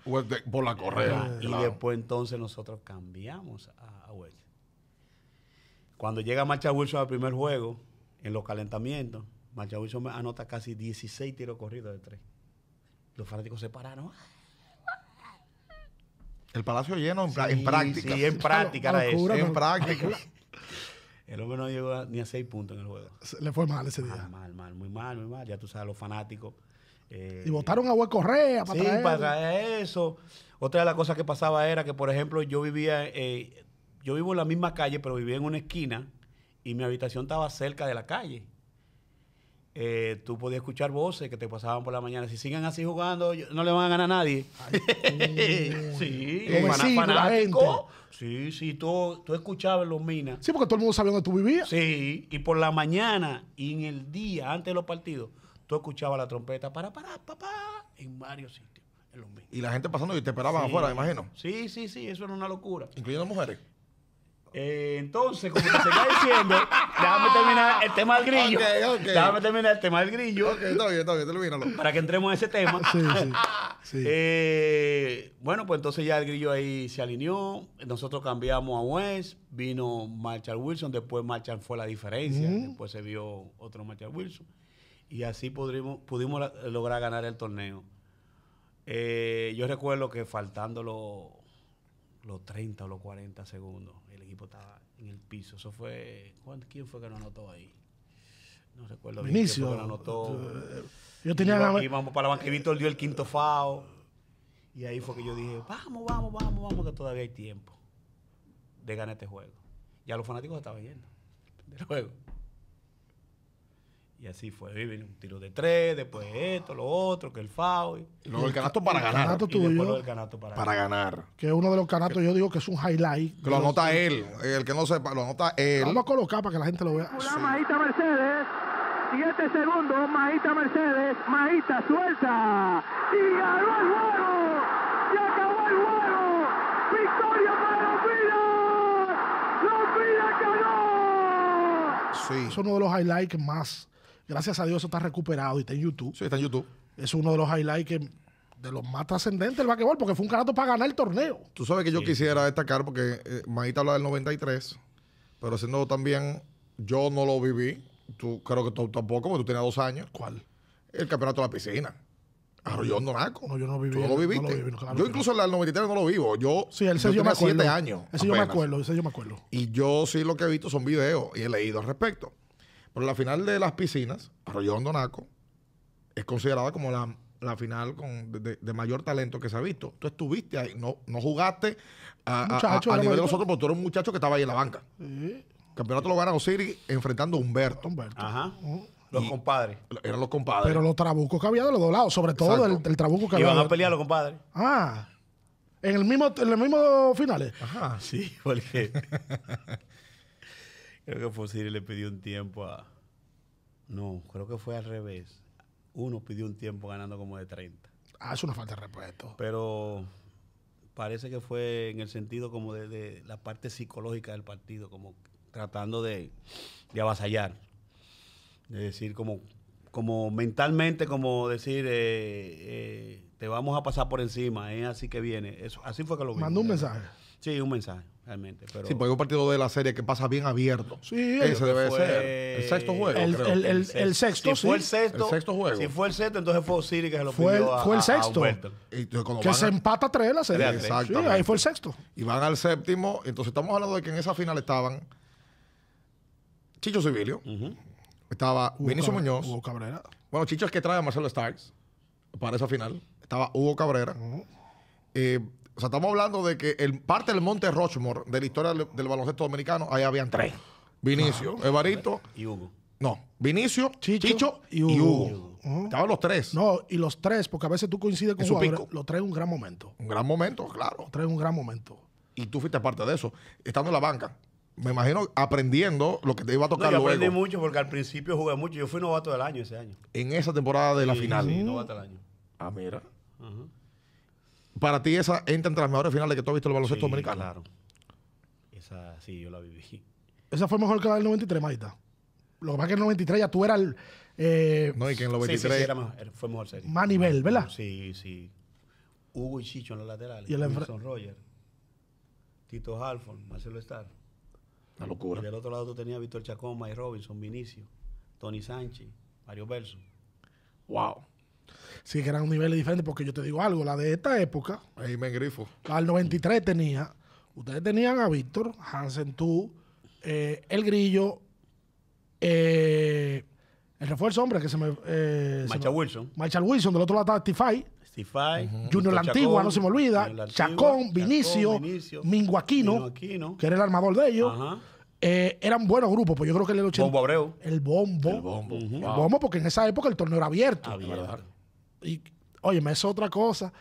Wes [laughs] por la correa. Ah, y después entonces nosotros cambiamos a, Wes. Cuando llega Marcha Wilson al primer juego, en los calentamientos, Marcha Wilson anota casi 16 tiros corridos de tres. Los fanáticos se pararon. El palacio lleno en, en práctica. Sí, en práctica era eso. En práctica. El hombre no llegó ni a seis puntos en el juego. Le fue mal ese día. mal, mal, muy mal, muy mal. Ya tú sabes, los fanáticos. Eh, y votaron a Hueco Correa para sí, para eso. Otra de las cosas que pasaba era que, por ejemplo, yo vivía, eh, yo vivo en la misma calle, pero vivía en una esquina y mi habitación estaba cerca de la calle eh, tú podías escuchar voces que te pasaban por la mañana. Si siguen así jugando, no le van a ganar a nadie. [laughs] sí, sí Sí, sí, tú, tú escuchabas los minas. Sí, porque todo el mundo sabía dónde tú vivías. Sí, y por la mañana y en el día antes de los partidos, tú escuchabas la trompeta para, para, papá, en varios sitios. En los minas. Y la gente pasando y te esperaban afuera, imagino. Sí, sí, sí, eso era una locura. Incluyendo mujeres. Eh, entonces, como te seguía diciendo, déjame terminar el tema del grillo. Déjame terminar el tema del grillo. Para que entremos en ese tema. [laughs] [laughs] Eh, bueno, pues entonces ya el grillo ahí se alineó. Nosotros cambiamos a West. Vino Marshall Wilson. Después Marshall fue la diferencia. Después se vio otro Marshall Wilson. Y así pudimos, lograr ganar el torneo. Eh, yo recuerdo que faltando los 30 o los 40 segundos, estaba en el piso. Eso fue. ¿Quién fue que lo anotó ahí? No recuerdo bien. lo anotó. Yo tenía Iba, Íbamos para la banca y dio el quinto FAO. Y ahí fue que yo dije: vamos, vamos, vamos, vamos, que todavía hay tiempo de ganar este juego. Ya los fanáticos estaban yendo del juego. Y así fue, vivir un tiro de tres, después esto, lo otro, que el FAO. Lo el canasto para ganar. Canasto el canasto para, para ganar. Que es uno de los canastos, yo digo que es un highlight. Que lo anota él. El que no sepa, lo anota él. Vamos a colocar para que la gente lo vea. Sí. Majita Mercedes. Siete segundos. Majita Mercedes. Majita suelta. Y ganó el juego. Y acabó el juego. Victoria para los Pidas. Los Pidas ganó. Sí. Es uno de los highlights más Gracias a Dios eso está recuperado y está en YouTube. Sí, está en YouTube. Es uno de los highlights de los más trascendentes del basquetbol, porque fue un carato para ganar el torneo. Tú sabes que yo quisiera destacar, porque eh, habla del 93, pero siendo también, yo no lo viví, tú creo que tú tampoco, porque tú tenías dos años. ¿Cuál? El campeonato de la piscina. Arroyón Donaco. No, yo no viví. Tú lo viviste. yo incluso el 93 no lo vivo. Yo, tenía siete años. Ese yo me acuerdo, ese yo me acuerdo. Y yo sí lo que he visto son videos y he leído al respecto. Pero la final de las piscinas, Arroyo Donaco, es considerada como la, final de, mayor talento que se ha visto. Tú estuviste ahí, no, no jugaste a, nivel de nosotros, porque tú eres un muchacho que estaba ahí en la banca. Campeonato lo ganaron Osiris enfrentando a Humberto. Humberto. Ajá. Uh. Los compadres. Eran los compadres. Pero los trabucos que había de los dos lados, sobre todo el, el, trabuco que Iban había. Iban a pelear los compadres. Ah. En el mismo, en el finales. Ajá. Sí, porque. [laughs] Creo que Fosiri le pidió un tiempo a. No, creo que fue al revés. Uno pidió un tiempo ganando como de 30. Ah, es una falta de respeto. Pero parece que fue en el sentido como de, la parte psicológica del partido, como tratando de, avasallar. De decir, como, como mentalmente, como decir, eh, eh, te vamos a pasar por encima, es así que viene. Eso, así fue que lo vi. Mandó un mensaje. Sí, un mensaje realmente. Pero... Sí, porque un partido de la serie que pasa bien abierto. Sí, ese debe ser. El sexto juego. El, creo. el, sexto, sí. Fue el sexto. El sexto juego. Si fue el sexto, entonces fue Osiri que se lo fue pidió. A, fue el sexto. que se empata tres en la serie. Exacto. Sí, ahí fue el sexto. Y van al séptimo. Entonces estamos hablando de que en esa final estaban Chicho Civilio. Estaba Hugo Muñoz. Hugo Cabrera. Bueno, Chicho es que trae a Marcelo Starks para esa final. Estaba Hugo Cabrera. eh, o sea, estamos hablando de que el, parte del Monte Rochmore de la historia del, baloncesto dominicano, ahí habían tres. Vinicio, ah. Evarito y Hugo. No, Vinicio, Chicho, y Hugo. Estaban los tres. No, y los tres, porque a veces tú coincides con pico. lo trae un gran momento. Un gran momento, claro. tres trae un gran momento. Y tú fuiste parte de eso, estando en la banca. Me imagino aprendiendo lo que te iba a tocar no, yo aprendí mucho porque al principio jugué mucho. Yo fui novato del año ese año. En esa temporada de la final. Sí, novato del año. Ah, mira. Para ti esa entra entre las mejores finales que tú has visto el baloncesto sí, Claro. Esa sí, yo la viví. Esa fue mejor que la del 93, Maita. Lo que pasa es que en el 93 ya tú eras el. Eh, no, y que en el 93. fue mejor serie. Más nivel, ¿verdad? Sí, sí. Hugo y Chicho en los laterales. Y el Wilson Roger. Tito Halford, Marcelo Star. La locura. Y del otro lado tú tenías Víctor Chacón, Mike Robinson, Vinicio, Tony Sánchez, Mario Berso. Wow sí que eran niveles diferentes, porque yo te digo algo, la de esta época, ahí me grifo. Al 93 tenía, ustedes tenían a Víctor, Hansen tú, eh, El Grillo, eh, el refuerzo, hombre, que eh, se me. Michael Wilson. Michael Wilson, del otro lado estaba Stify. Junior La Antigua, no se me olvida. Chacón, Vinicio, Minguaquino, que era el armador de ellos. eran buenos grupos, pues yo creo que el Bombo El bombo. El bombo. El bombo, porque en esa época el torneo era abierto. abierto. Y, me es otra cosa.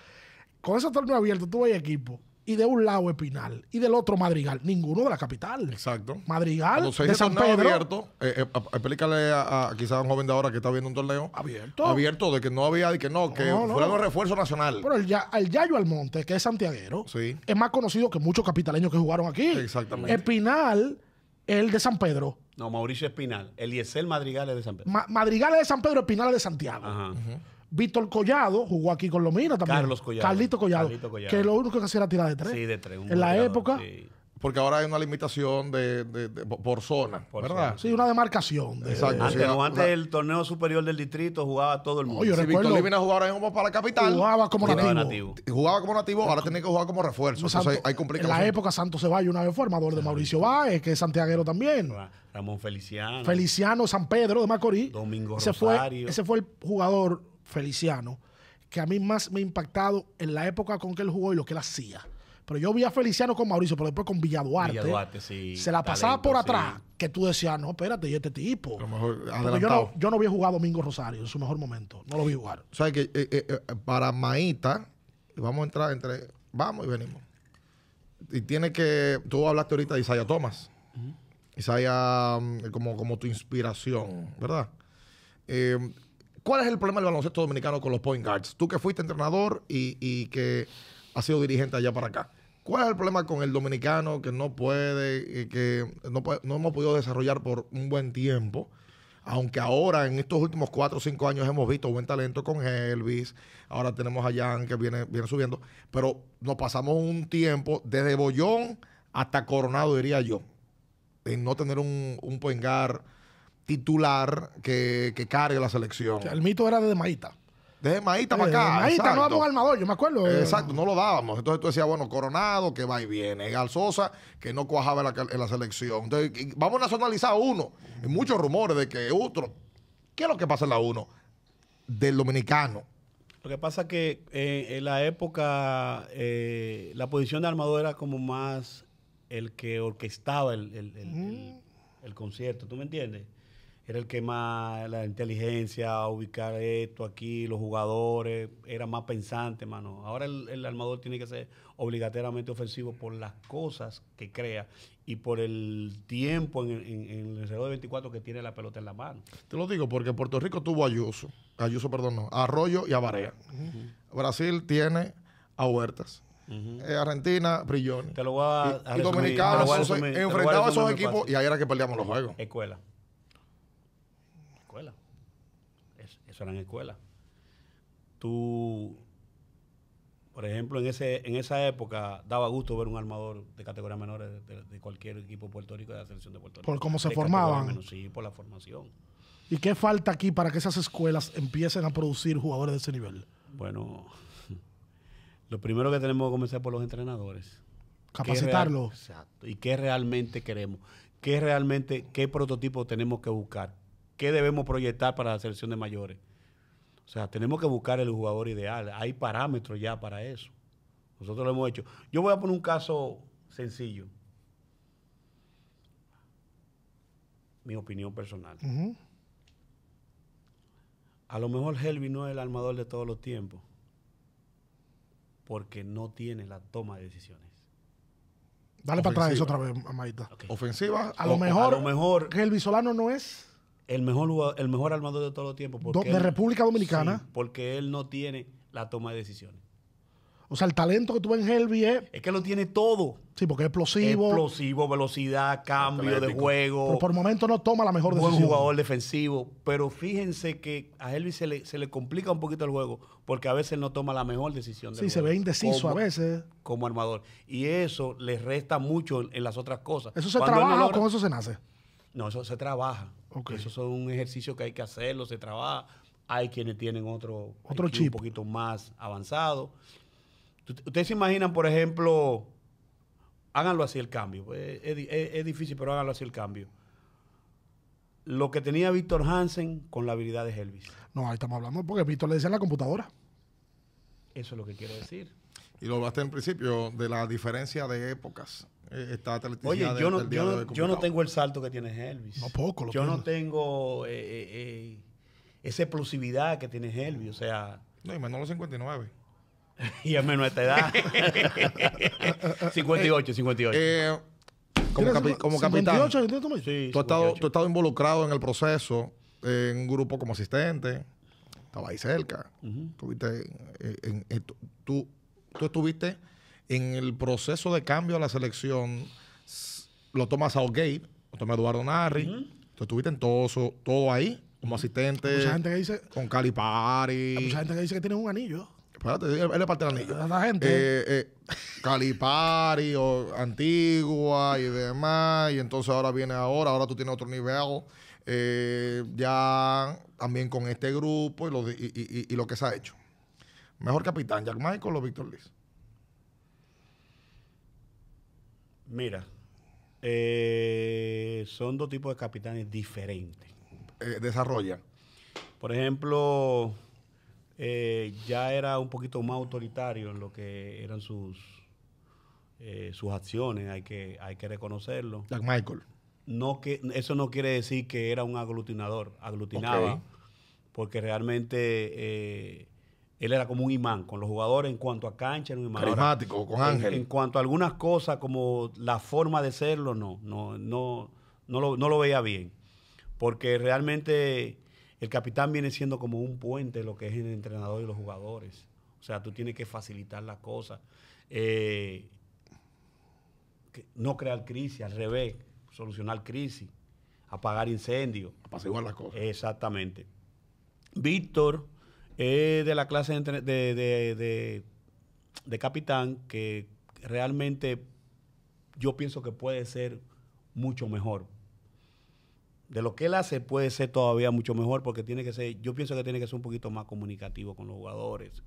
Con ese torneo abierto, tú hay equipo. Y de un lado Espinal y del otro Madrigal. Ninguno de la capital. Exacto. Madrigal de San Pedro. abierto, eh, eh, explícale a, quizás a un joven de ahora que está viendo un torneo. Abierto. Abierto, de que no había, de que no, que fuera un refuerzo nacional. Pero el, el Yayo Almonte, que es santiaguero, sí. es más conocido que muchos capitaleños que jugaron aquí. Exactamente. Espinal, el de San Pedro. No, Mauricio Espinal. Yesel Madrigal es de San Pedro. Madrigal es de San Pedro, Espinal es de Santiago. Ajá. Víctor Collado jugó aquí con Lomina también. Carlos Collado. Carlito Collado. Que lo único que hacía era tirar de tres. Sí, de tres. En la época. Porque ahora hay una limitación de, por zona, ¿verdad? Sí, una demarcación. Antes, del el torneo superior del distrito jugaba todo el mundo. Oye, si Víctor Limina jugaba homos para la capital. Jugaba como nativo. Jugaba como nativo, ahora tiene que jugar como refuerzo. hay complicaciones. En la época Santos Ceballos una vez formador de Mauricio Báez, que es santiaguero también. Ramón Feliciano. Feliciano, San Pedro de Macorís. Domingo Rosario. ese fue el jugador Feliciano que a mí más me ha impactado en la época con que él jugó y lo que él hacía. Pero yo vi a Feliciano con Mauricio, pero después con Villaduarte. Villaduarte sí, se la pasaba por atrás, que tú decías, no, espérate, y este tipo. yo no, yo no jugar a Domingo Rosario en su mejor momento. No lo vi jugar. O sea, que eh, eh, eh, para Maíta, vamos a entrar entre. Vamos y venimos. Y tiene que. Tú hablaste ahorita de Isaiah Thomas. Isaya mm, como, como tu inspiración, ¿verdad? Eh, ¿Cuál es el problema del baloncesto dominicano con los point guards? Tú que fuiste entrenador y, que has sido dirigente allá para acá. ¿Cuál es el problema con el dominicano que no puede, eh, que no, hemos podido desarrollar por un buen tiempo? aunque ahora en estos últimos cuatro o cinco años hemos visto buen talento con Elvis, ahora tenemos a Jan que viene, viene subiendo, pero nos pasamos un tiempo desde Bollón hasta Coronado, diría yo, en no tener un, point guard titular que, cargue la selección. el mito era de Maíta. De Maíta para eh, acá. Maíta no daba armador, yo me acuerdo. Exacto, no lo dábamos. Entonces tú decías, bueno, Coronado, que va y viene. Galzosa, que no cuajaba en la, selección. Entonces, vamos a nacionalizar uno. Hay muchos rumores de que otro. ¿Qué es lo que pasa en la uno? Del dominicano. Lo que pasa es que eh, en la época eh, la posición de armador era como más el que orquestaba el, el concierto, ¿tú me entiendes? era el que más, la inteligencia, ubicar esto aquí, los jugadores, era más pensante, mano. Ahora el, armador tiene que ser obligatoriamente ofensivo por las cosas que crea y por el tiempo en, el reloj de 24 que tiene la pelota en la mano. Te lo digo porque Puerto Rico tuvo a Ayuso, Ayuso, perdón, no, a Arroyo y a Barea. Brasil tiene a Huertas. Eh, Argentina, Brillón. Te lo voy a, Dominicano, enfrentaba a esos equipos y ahí era que perdíamos los juegos. Escuela. serán eran escuelas. Tú, por ejemplo, en, ese, en esa época daba gusto ver un armador de categoría menores de, cualquier equipo Puerto Rico de la selección de Puerto Rico. Por cómo se formaban. sí, por la formación. ¿Y qué falta aquí para que esas escuelas empiecen a producir jugadores de ese nivel? Bueno, [laughs] lo primero que tenemos que comenzar por los entrenadores. Capacitarlos. Exacto. ¿Y qué realmente queremos? ¿Qué realmente, qué prototipo tenemos que buscar? ¿Qué debemos proyectar para la selección de mayores? O sea, tenemos que buscar el jugador ideal. Hay parámetros ya para eso. Nosotros lo hemos hecho. Yo voy a poner un caso sencillo. Mi opinión personal. A lo mejor Helvi no es el armador de todos los tiempos porque no tiene la toma de decisiones. Dale para atrás eso otra vez, Amadita. Ofensiva, a lo mejor. A lo mejor. Helvi Solano no es el mejor, el mejor armador de todos los tiempos. de República Dominicana. porque él no tiene la toma de decisiones. O sea, el talento que tuvo en Helvi es. Es que lo tiene todo. Sí, porque es explosivo. Explosivo, velocidad, cambio de juego. por el momento no toma la mejor decisión. Buen jugador defensivo. Pero fíjense que a Helvi se le, complica un poquito el juego porque a veces no toma la mejor decisión. sí, se ve indeciso a veces. Como armador. Y eso le resta mucho en, las otras cosas. ¿Eso se trabaja logra, con eso se nace? No, eso se trabaja. Eso es un ejercicio que hay que hacerlo, se trabaja. Hay quienes tienen otro, otro chip un poquito más avanzado. Ustedes se imaginan, por ejemplo, háganlo así el cambio. Pues, es, difícil, pero háganlo así el cambio lo que tenía Víctor Hansen con la habilidad de Elvis. No, ahí estamos hablando porque Víctor le decía en la computadora. Eso es lo que quiero decir. Y lo hablaste en principio de la diferencia de épocas. Eh, Oye, yo, no, yo, tengo el salto que tiene Elvis. No, poco Yo no tengo eh, eh, esa explosividad que tiene Elvis, o sea... No, y menos los 59. [laughs] y es menos esta edad. 58, [laughs] 58. como, como capitán, tú, has estado, tú has estado involucrado en el proceso, en un grupo como asistente, estaba ahí cerca. tú, tú estuviste en el proceso de cambio a la selección lo tomas a Southgate, lo toma Eduardo Narri. Tú estuviste en todo, eso, todo ahí, como asistente. Mucha gente que dice. Con Calipari. mucha gente que dice que tiene un anillo. Espérate, él es parte del anillo. La gente. Eh, eh, Calipari, o Antigua y demás. Y entonces ahora viene ahora, ahora tú tienes otro nivel. Eh, ya también con este grupo y lo, y, lo que se ha hecho. Mejor capitán, Jack Michael o Víctor Liz. Mira, eh, son dos tipos de capitanes diferentes. Eh, desarrolla. Por ejemplo, eh, ya era un poquito más autoritario en lo que eran sus, sus acciones, hay que, hay que reconocerlo. Jack Michael. No que, eso no quiere decir que era un aglutinador, aglutinaba, porque realmente él era como un imán con los jugadores en cuanto a cancha, era un imán. Carismático, con Ángel. En, cuanto a algunas cosas, como la forma de serlo, no, no, no, no lo, veía bien. Porque realmente el capitán viene siendo como un puente lo que es el entrenador y los jugadores. O sea, tú tienes que facilitar las cosas. Eh, no crear crisis, al revés, solucionar crisis, apagar incendios. Apaciguar las cosas. Exactamente. Víctor de la clase de, de, capitán que realmente yo pienso que puede ser mucho mejor. De lo que él hace puede ser todavía mucho mejor porque tiene que ser, yo pienso que tiene que ser un poquito más comunicativo con los jugadores,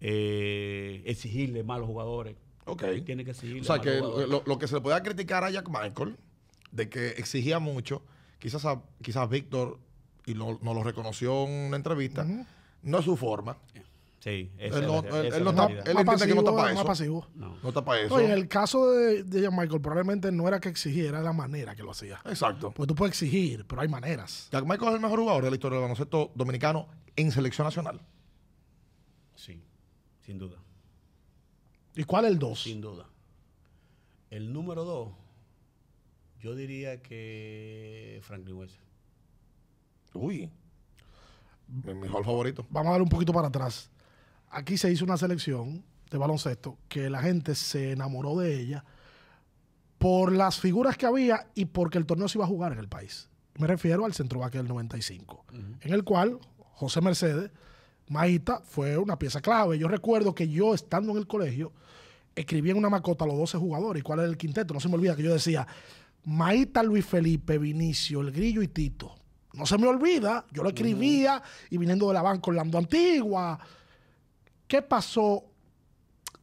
eh, exigirle más a los jugadores. Ok. Tiene que O sea, que lo, que se le podía criticar a Jack Michael, de que exigía mucho, quizás, quizás Víctor, y no nos lo reconoció en una entrevista, no es su forma. Sí, es él, él no está, no está eso. Más pasivo. No. está eso. en el caso de, de Michael, probablemente no era que exigiera era la manera que lo hacía. Exacto. Pues tú puedes exigir, pero hay maneras. Jack Michael es el mejor jugador de la historia del baloncesto dominicano en selección nacional. Sí, sin duda. ¿Y cuál es el 2? Sin duda. El número 2, yo diría que Franklin West. Uy mi mejor favorito. Vamos a dar un poquito para atrás. Aquí se hizo una selección de baloncesto que la gente se enamoró de ella por las figuras que había y porque el torneo se iba a jugar en el país. Me refiero al centro vaque del 95, en el cual José Mercedes, Maíta, fue una pieza clave. Yo recuerdo que yo, estando en el colegio, escribí en una macota a los 12 jugadores y cuál era el quinteto. No se me olvida que yo decía, Maíta, Luis Felipe, Vinicio, El Grillo y Tito no se me olvida, yo lo escribía y viniendo de la banca Orlando Antigua. ¿Qué pasó?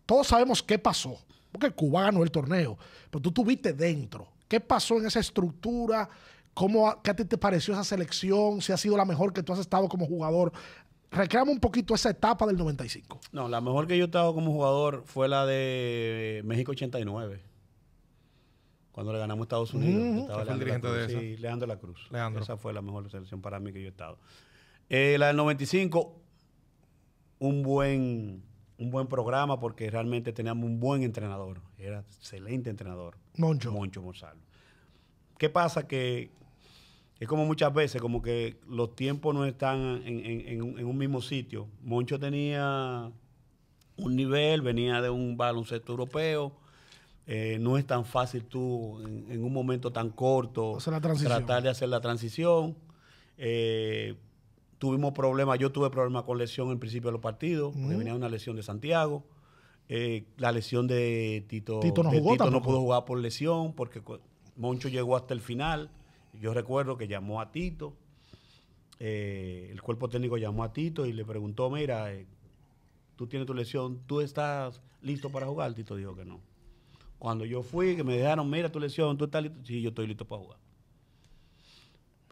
Todos sabemos qué pasó, porque Cuba ganó el torneo, pero tú tuviste dentro. ¿Qué pasó en esa estructura? ¿Cómo, ¿Qué te, pareció esa selección? ¿Si ha sido la mejor que tú has estado como jugador? Reclama un poquito esa etapa del 95. No, la mejor que yo he estado como jugador fue la de México 89 cuando le ganamos a Estados Unidos. estaba La Cruz. Esa fue la mejor selección para mí que yo he estado. Eh, la del 95, un buen, un buen programa porque realmente teníamos un buen entrenador. Era excelente entrenador. Moncho. Moncho Gonzalo. ¿Qué pasa? Que es como muchas veces, como que los tiempos no están en, en un mismo sitio. Moncho tenía un nivel, venía de un baloncesto europeo eh, no es tan fácil tú en, un momento tan corto tratar de hacer la transición. Eh, tuvimos problemas, yo tuve problemas con lesión en principio de los partidos, porque venía una lesión de Santiago. Eh, la lesión de Tito, Tito, no, Tito no, pudo jugar por lesión, porque Moncho llegó hasta el final. Yo recuerdo que llamó a Tito, el cuerpo técnico llamó a Tito y le preguntó, mira, tú tienes tu lesión, ¿tú estás listo para jugar? Tito dijo que no. Cuando yo fui, que me dejaron, mira tu lesión, tú estás listo. Sí, yo estoy listo para jugar.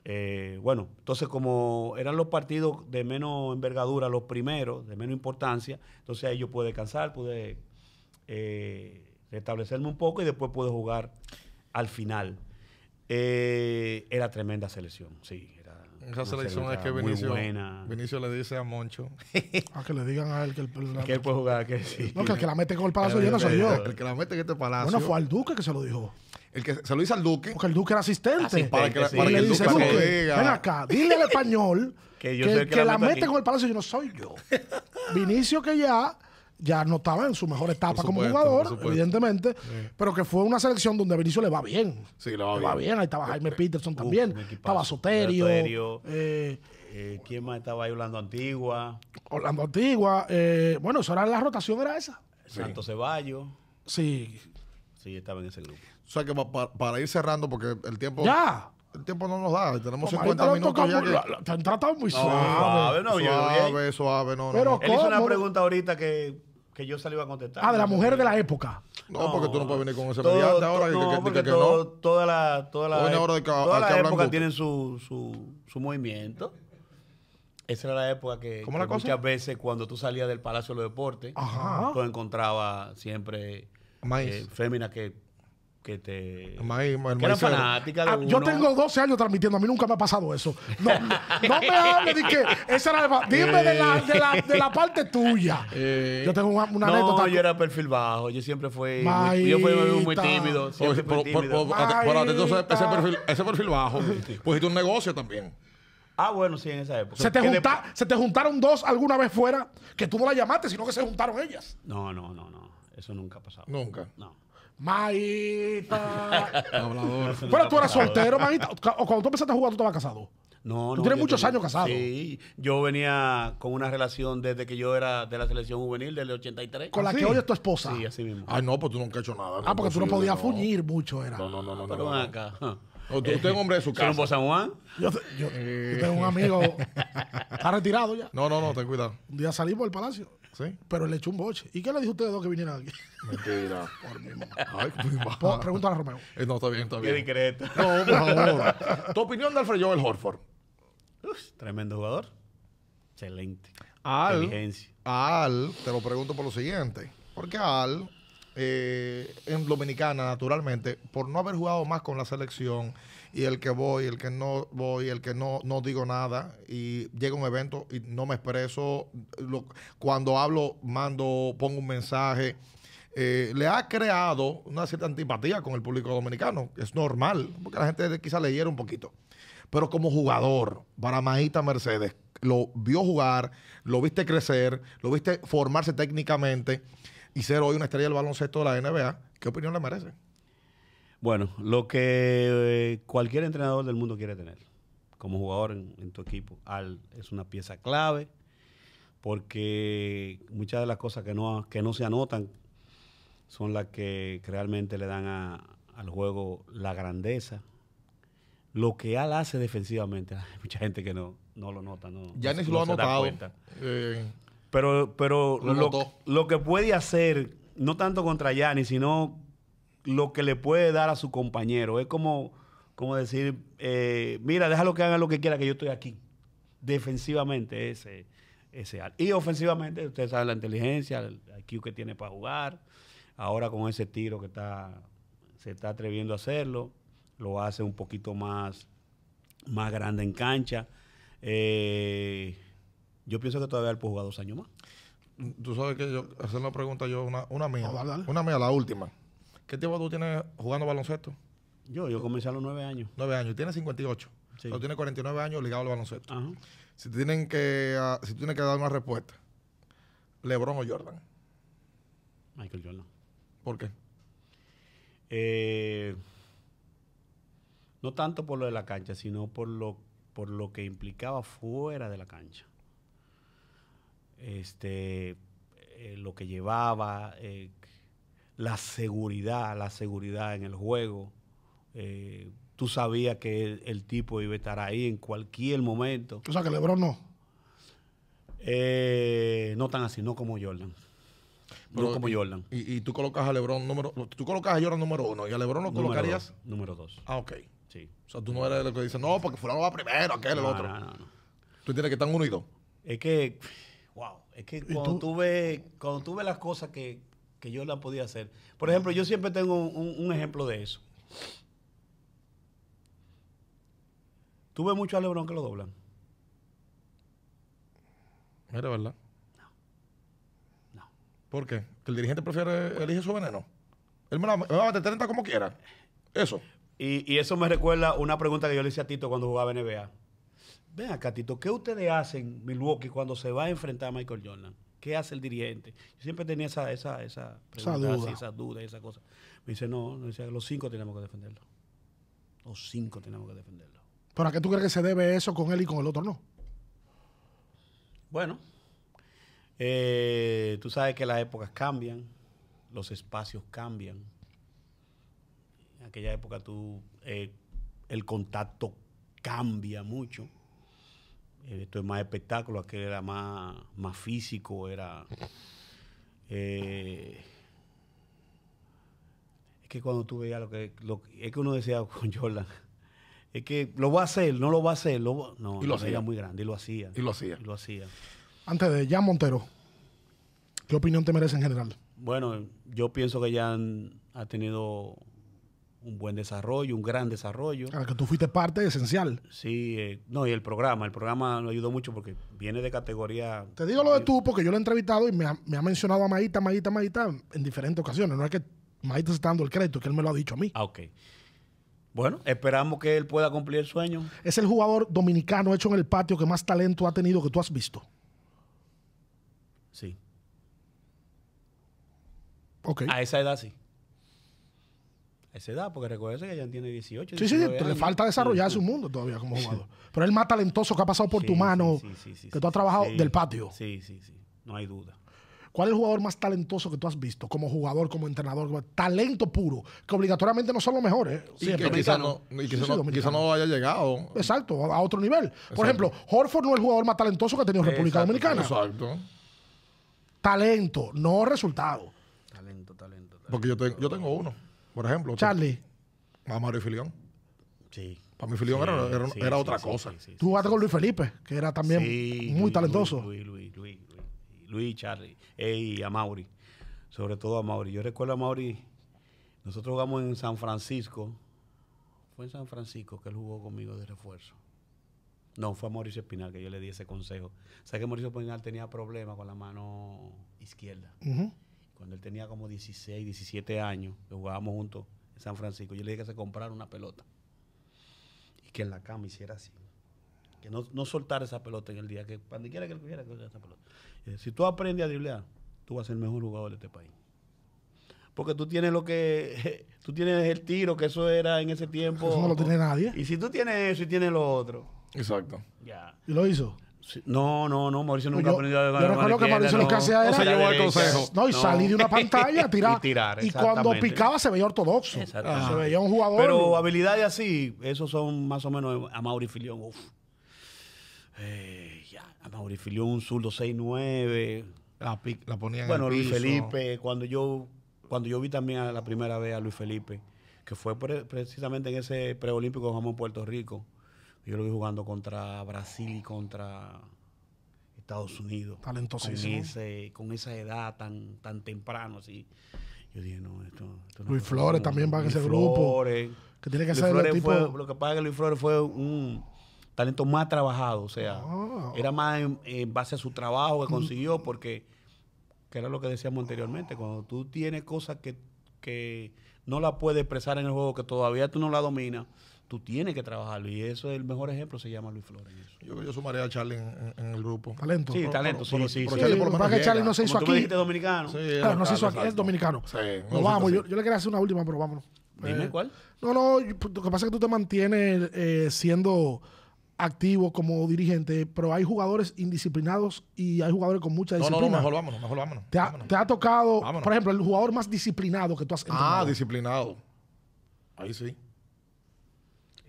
Eh, bueno, entonces como eran los partidos de menos envergadura, los primeros, de menos importancia, entonces ahí yo pude descansar, pude eh, restablecerme un poco y después pude jugar al final. Eh, era tremenda selección, sí, esa selección es que Vinicio, Vinicio le dice a Moncho. a [laughs] ah, que le digan a él que, el, que él puede jugar, que [laughs] sí. No, que el que la mete con el palacio yo no soy yo. El que la mete en este palacio. Bueno, fue al Duque que se lo dijo. El que se lo dice al Duque. Porque el Duque era asistente. para que, para que el Duque, diga. Ven acá, dile al español [laughs] que, el que, la, mete con el palacio yo no soy yo. Vinicio que ya ya no estaba en su mejor etapa como jugador, evidentemente, pero que fue una selección donde a Vinicio le va bien. Sí, le va, le bien. va bien. Ahí estaba Jaime eh, eh, Peterson también, estaba Soterio. Eh, ¿Quién más estaba ahí? Orlando Antigua. Orlando Antigua. bueno, eso era la rotación, era esa. Santo Ceballos. Sí. Sí, estaba en ese grupo. O sea que para, ir cerrando, porque el tiempo. ¡Ya! El tiempo no nos da, tenemos 50 minutos ya. que... te han tratado muy suave. Suave, no, suave, suave, no. Pero él hizo una pregunta ahorita que que yo salí a contestar. Ah, de la mujer de la época. No, porque tú no puedes venir con ese todo, ahora no, que, porque no. Toda la, época tienen su, su, su, movimiento. Esa era la época que, muchas veces cuando tú salías del Palacio de los Deportes, tú encontrabas siempre eh, féminas que que te ah, Yo tengo 12 años transmitiendo, a mí nunca me ha pasado eso. No, [laughs] no me hables de que esa era dime de la, parte tuya. [laughs] Eh, yo tengo una, una no, yo era perfil bajo, yo siempre fui muy, yo fui muy tímido, por, Por, por, ese perfil, ese perfil bajo, pues un negocio también. Ah, bueno, sí, en esa época. ¿Se te, ¿Se juntaron dos alguna vez fuera? Que tú no la llamaste, sino que se juntaron ellas. No, no, no, no. Eso nunca ha pasado. Nunca. No. Maita. [laughs] Hablador. Pero tú eras soltero, Maita. O cuando tú empezaste a jugar, tú estabas casado. No, no. Tú tienes muchos años casado. Sí, yo venía con una relación desde que yo era de la selección juvenil, del 83. ¿Con la ¿Ah, que hoy es tu esposa? Sí, así mismo. Ay, no, pues tú nunca has hecho nada. Ah, porque tú no podías no. fuñir mucho, era. No, no, no, no. Pero no, acá. tú, usted es hombre de su [laughs] casa. un San Juan? Yo, yo, tengo un amigo. [laughs] está retirado ya. No, no, no, te cuidado. Un día salimos del palacio Sí. Pero le echó un boche. ¿Y qué le dijo a ustedes dos que vinieran aquí? Mentira. [laughs] Por mi mamá. Ay, Pregúntale a Romeo. Eh, no, está bien, está bien. Qué discreto. No, por [laughs] favor. ¿Tu opinión de Alfred Joel Horford? Uf, tremendo jugador. Excelente. Al, Inteligencia. Al, te lo pregunto por lo siguiente. Porque Al eh, en Dominicana, naturalmente, por no haber jugado más con la selección y el que voy, el que no voy, el que no, no digo nada y llega un evento y no me expreso, cuando hablo mando, pongo un mensaje. Eh, le ha creado una cierta antipatía con el público dominicano. Es normal, porque la gente quizá leyera un poquito. Pero como jugador, para Maíta Mercedes, lo vio jugar, lo viste crecer, lo viste formarse técnicamente y ser hoy una estrella del baloncesto de la NBA, ¿qué opinión le merece? Bueno, lo que eh, cualquier entrenador del mundo quiere tener como jugador en, tu equipo, Al es una pieza clave porque muchas de las cosas que no, que no se anotan son las que realmente le dan al juego la grandeza. Lo que Al hace defensivamente, [laughs] hay mucha gente que no, no lo nota. No, lo ha notado. Pero, lo, que puede hacer, no tanto contra Yanni, sino lo que le puede dar a su compañero. Es como, como decir, eh, mira, déjalo que haga lo que quiera, que yo estoy aquí. Defensivamente ese, ese Y ofensivamente, ustedes saben la inteligencia, el IQ que tiene para jugar. Ahora con ese tiro que está, se está atreviendo a hacerlo, lo hace un poquito más, más grande en cancha. Eh, yo pienso que todavía él puede jugar dos años más. Tú sabes que yo, hacer una pregunta yo, una, una mía. Una mía, la última. ¿Qué tiempo tú tienes jugando baloncesto? Yo, yo comencé a los nueve años. Nueve años. Tienes 58. Sí. tienes 49 años ligado al baloncesto. Si tienen que, ah, si tienes que dar una respuesta, ¿Lebron o Jordan? Michael Jordan. ¿Por qué? Eh, no tanto por lo de la cancha, sino por lo, por lo que implicaba fuera de la cancha este, eh, lo que llevaba, eh, la seguridad, la seguridad en el juego. Eh, tú sabías que el, tipo iba a estar ahí en cualquier momento. ¿Tú sabes que Lebron no. no tan así, no como Jordan. no como Jordan. Y, y, tú colocas a Lebron número... Tú colocas a Jordan número uno y a Lebron lo colocarías... Número dos. Ah, ok. Sí. O sea, tú no eres el que dice, no, porque fulano va primero, aquel, el otro. No, no, no. Tú tienes que están dos. Es que es que cuando tú? ves, cuando tú las cosas que, yo la podía hacer. Por ejemplo, yo siempre tengo un, ejemplo de eso. Tú ves mucho a Lebron que lo doblan. Era verdad. No. No. ¿Por qué? ¿Que el dirigente prefiere elige su veneno? Él me, la, va a meter 30 como quiera. Eso. Y, y eso me recuerda una pregunta que yo le hice a Tito cuando jugaba NBA. Ven Catito, ¿qué ustedes hacen Milwaukee cuando se va a enfrentar a Michael Jordan? ¿Qué hace el dirigente? Yo siempre tenía esa, esa, pregunta, esa duda, y esa, cosa. Me dice, no, los cinco tenemos que defenderlo. Los cinco tenemos que defenderlo. ¿Para qué tú crees que se debe eso con él y con el otro no? Bueno, eh, tú sabes que las épocas cambian, los espacios cambian. En aquella época tú, eh, el contacto cambia mucho. Esto es más espectáculo, aquel era más, más físico, era... Eh, es que cuando tú veías lo que, lo, es que uno decía [laughs] con Jordan, es que lo va a hacer, no lo va a hacer, lo, no, y lo hacía. muy grande y lo hacía. Y lo hacía. Y lo hacía. Antes de Jan Montero, ¿qué opinión te merece en general? Bueno, yo pienso que Jan ha tenido un buen desarrollo, un gran desarrollo. A ah, que tú fuiste parte esencial. Sí, eh, no, y el programa, el programa nos ayudó mucho porque viene de categoría... Te digo lo de tú porque yo lo he entrevistado y me ha, mencionado a Maíta, Maíta, Maíta en diferentes ocasiones. No es que Maíta se está dando el crédito, es que él me lo ha dicho a mí. Ah, ok. Bueno, esperamos que él pueda cumplir el sueño. Es el jugador dominicano hecho en el patio que más talento ha tenido que tú has visto. Sí. Ok. A esa edad sí esa edad, porque recuerde que ya tiene 18. Sí, sí, le falta desarrollar su mundo todavía como jugador. Pero es el más talentoso que ha pasado por tu mano, que tú has trabajado del patio. Sí, sí, sí, no hay duda. ¿Cuál es el jugador más talentoso que tú has visto como jugador, como entrenador? talento puro, que obligatoriamente no son los mejores. quizá no, haya llegado. Exacto, a, otro nivel. Por ejemplo, Horford no es el jugador más talentoso que ha tenido República Dominicana. Exacto. Talento, no resultado. Talento, talento. Porque yo, yo tengo uno. Por ejemplo. Charlie. Para Mauricio Filión. Sí. Para mí Filión era, otra cosa. Tú jugaste con Luis Felipe, que era también muy talentoso. Luis, Luis, Luis, Luis, Luis Charlie. y a Mauri. Sobre todo a Mauri. Yo recuerdo a Mauri. Nosotros jugamos en San Francisco. Fue en San Francisco que él jugó conmigo de refuerzo. No, fue a Mauricio Espinal que yo le di ese consejo. ¿Sabes que Mauricio Espinal tenía problemas con la mano izquierda cuando él tenía como 16, 17 años, que jugábamos juntos en San Francisco, yo le dije que se comprara una pelota y que en la cama hiciera así. Que no, no soltara esa pelota en el día, que cuando quiera que él pudiera que esa pelota. si tú aprendes a driblear, tú vas a ser el mejor jugador de este país. Porque tú tienes lo que. [laughs] Tú tienes el tiro, que eso era en ese tiempo. Eso no lo tiene nadie. Y si tú tienes eso y tienes lo otro. Exacto. Ya. ¿Y lo hizo? No, no, no, Mauricio nunca pues yo, aprendió a Yo recuerdo que Mauricio no, lo que hacía era. llevó consejo. No, y salir de una [laughs] pantalla, tirar. y, cuando picaba se veía ortodoxo. Ah. Se veía un jugador. Pero habilidades así, esos son más o menos a Mauri Filión. Uf. Eh, ya, a Mauri Filión, un zurdo 6-9. La, la bueno, en el Luis Felipe, cuando yo, cuando yo vi también a la primera vez a Luis Felipe, que fue precisamente en ese preolímpico que jugamos en Puerto Rico yo lo vi jugando contra Brasil y contra Estados Unidos. Talentosísimo. Con, con esa edad tan, tan temprano, así. Yo dije, no, esto, Luis Flores también va a ese grupo. Que tiene que ser Flores Lo que pasa es que Luis Flores fue un talento más trabajado, o sea, ah. era más en, base a su trabajo que mm. consiguió, porque, que era lo que decíamos anteriormente, cuando tú tienes cosas que, que no la puedes expresar en el juego, que todavía tú no la dominas tú tienes que trabajarlo. Y eso es el mejor ejemplo, se llama Luis Flores. Yo, yo sumaré a Charlie en, el grupo. Talento. Sí, talento, sí, Charlie, por lo menos que Charlie no se hizo aquí. Tú dominicano. no se hizo aquí, es dominicano. Sí, no, vamos, yo, le quería hacer una última, pero vámonos. Dime eh, cuál. No, no, lo que pasa es que tú te mantienes eh, siendo activo como dirigente, pero hay jugadores indisciplinados y hay jugadores con mucha disciplina. No, no, mejor vámonos, mejor vámonos. Te ha, tocado, por ejemplo, el jugador más disciplinado que tú has ah, entrenado. Ah, disciplinado. Ahí sí.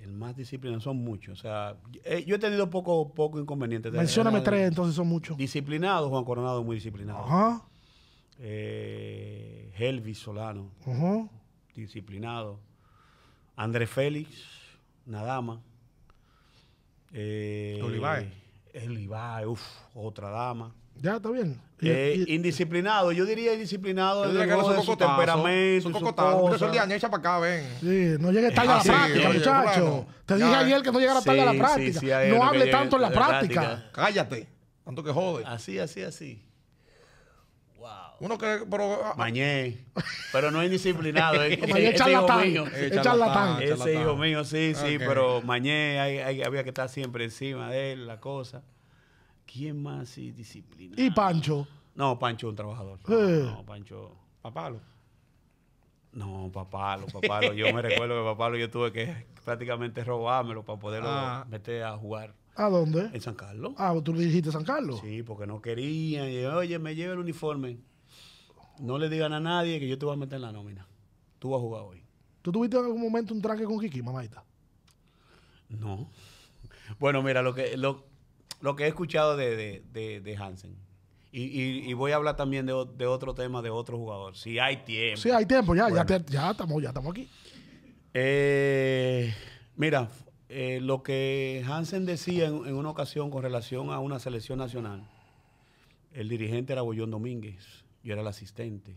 El más disciplinado son muchos. O sea, eh, yo he tenido poco, poco inconveniente. Mencióname tres, entonces son muchos. Disciplinado, Juan Coronado, muy disciplinado. Ajá. Helvis eh, Solano, disciplinado. André Félix, Nadama. dama eh, Olivae. El uff, otra dama. Ya, está bien. Eh, indisciplinado, yo diría indisciplinado yo diría que de temperamento. es cocotazo. Son de ni echa para acá, ven. Sí, no llegue tarde a la ah, práctica, muchacho. Te dije eh. ayer que no llegara tarde a la práctica. no hable tanto en la, práctica. Cállate, tanto que jode. Así, así, así. Wow. Uno que. Pero, ah, ah. Mañé. Pero no es indisciplinado. es, [laughs] es charlatán. Es charlatán. Ese hijo mío, sí, sí, pero Mañé había que estar siempre encima de él, la cosa. ¿Quién más y disciplina. ¿Y Pancho? No, Pancho un trabajador. Eh. No, Pancho. Papalo. No, papalo, papalo. Yo me [laughs] recuerdo que papalo yo tuve que prácticamente robármelo para poderlo ah. meter a jugar. ¿A dónde? En San Carlos. Ah, tú le dijiste San Carlos. Sí, porque no querían. Y, Oye, me lleve el uniforme. No le digan a nadie que yo te voy a meter en la nómina. Tú vas a jugar hoy. ¿Tú tuviste en algún momento un traje con Kiki, mamaita? No. Bueno, mira, lo que lo, lo que he escuchado de, Hansen. Y, voy a hablar también de, otro tema, de otro jugador. Si hay tiempo. Si hay tiempo, ya, ya, estamos, ya estamos aquí. Eh, mira, eh, lo que Hansen decía en, una ocasión con relación a una selección nacional, el dirigente era Boyón Domínguez, yo era el asistente.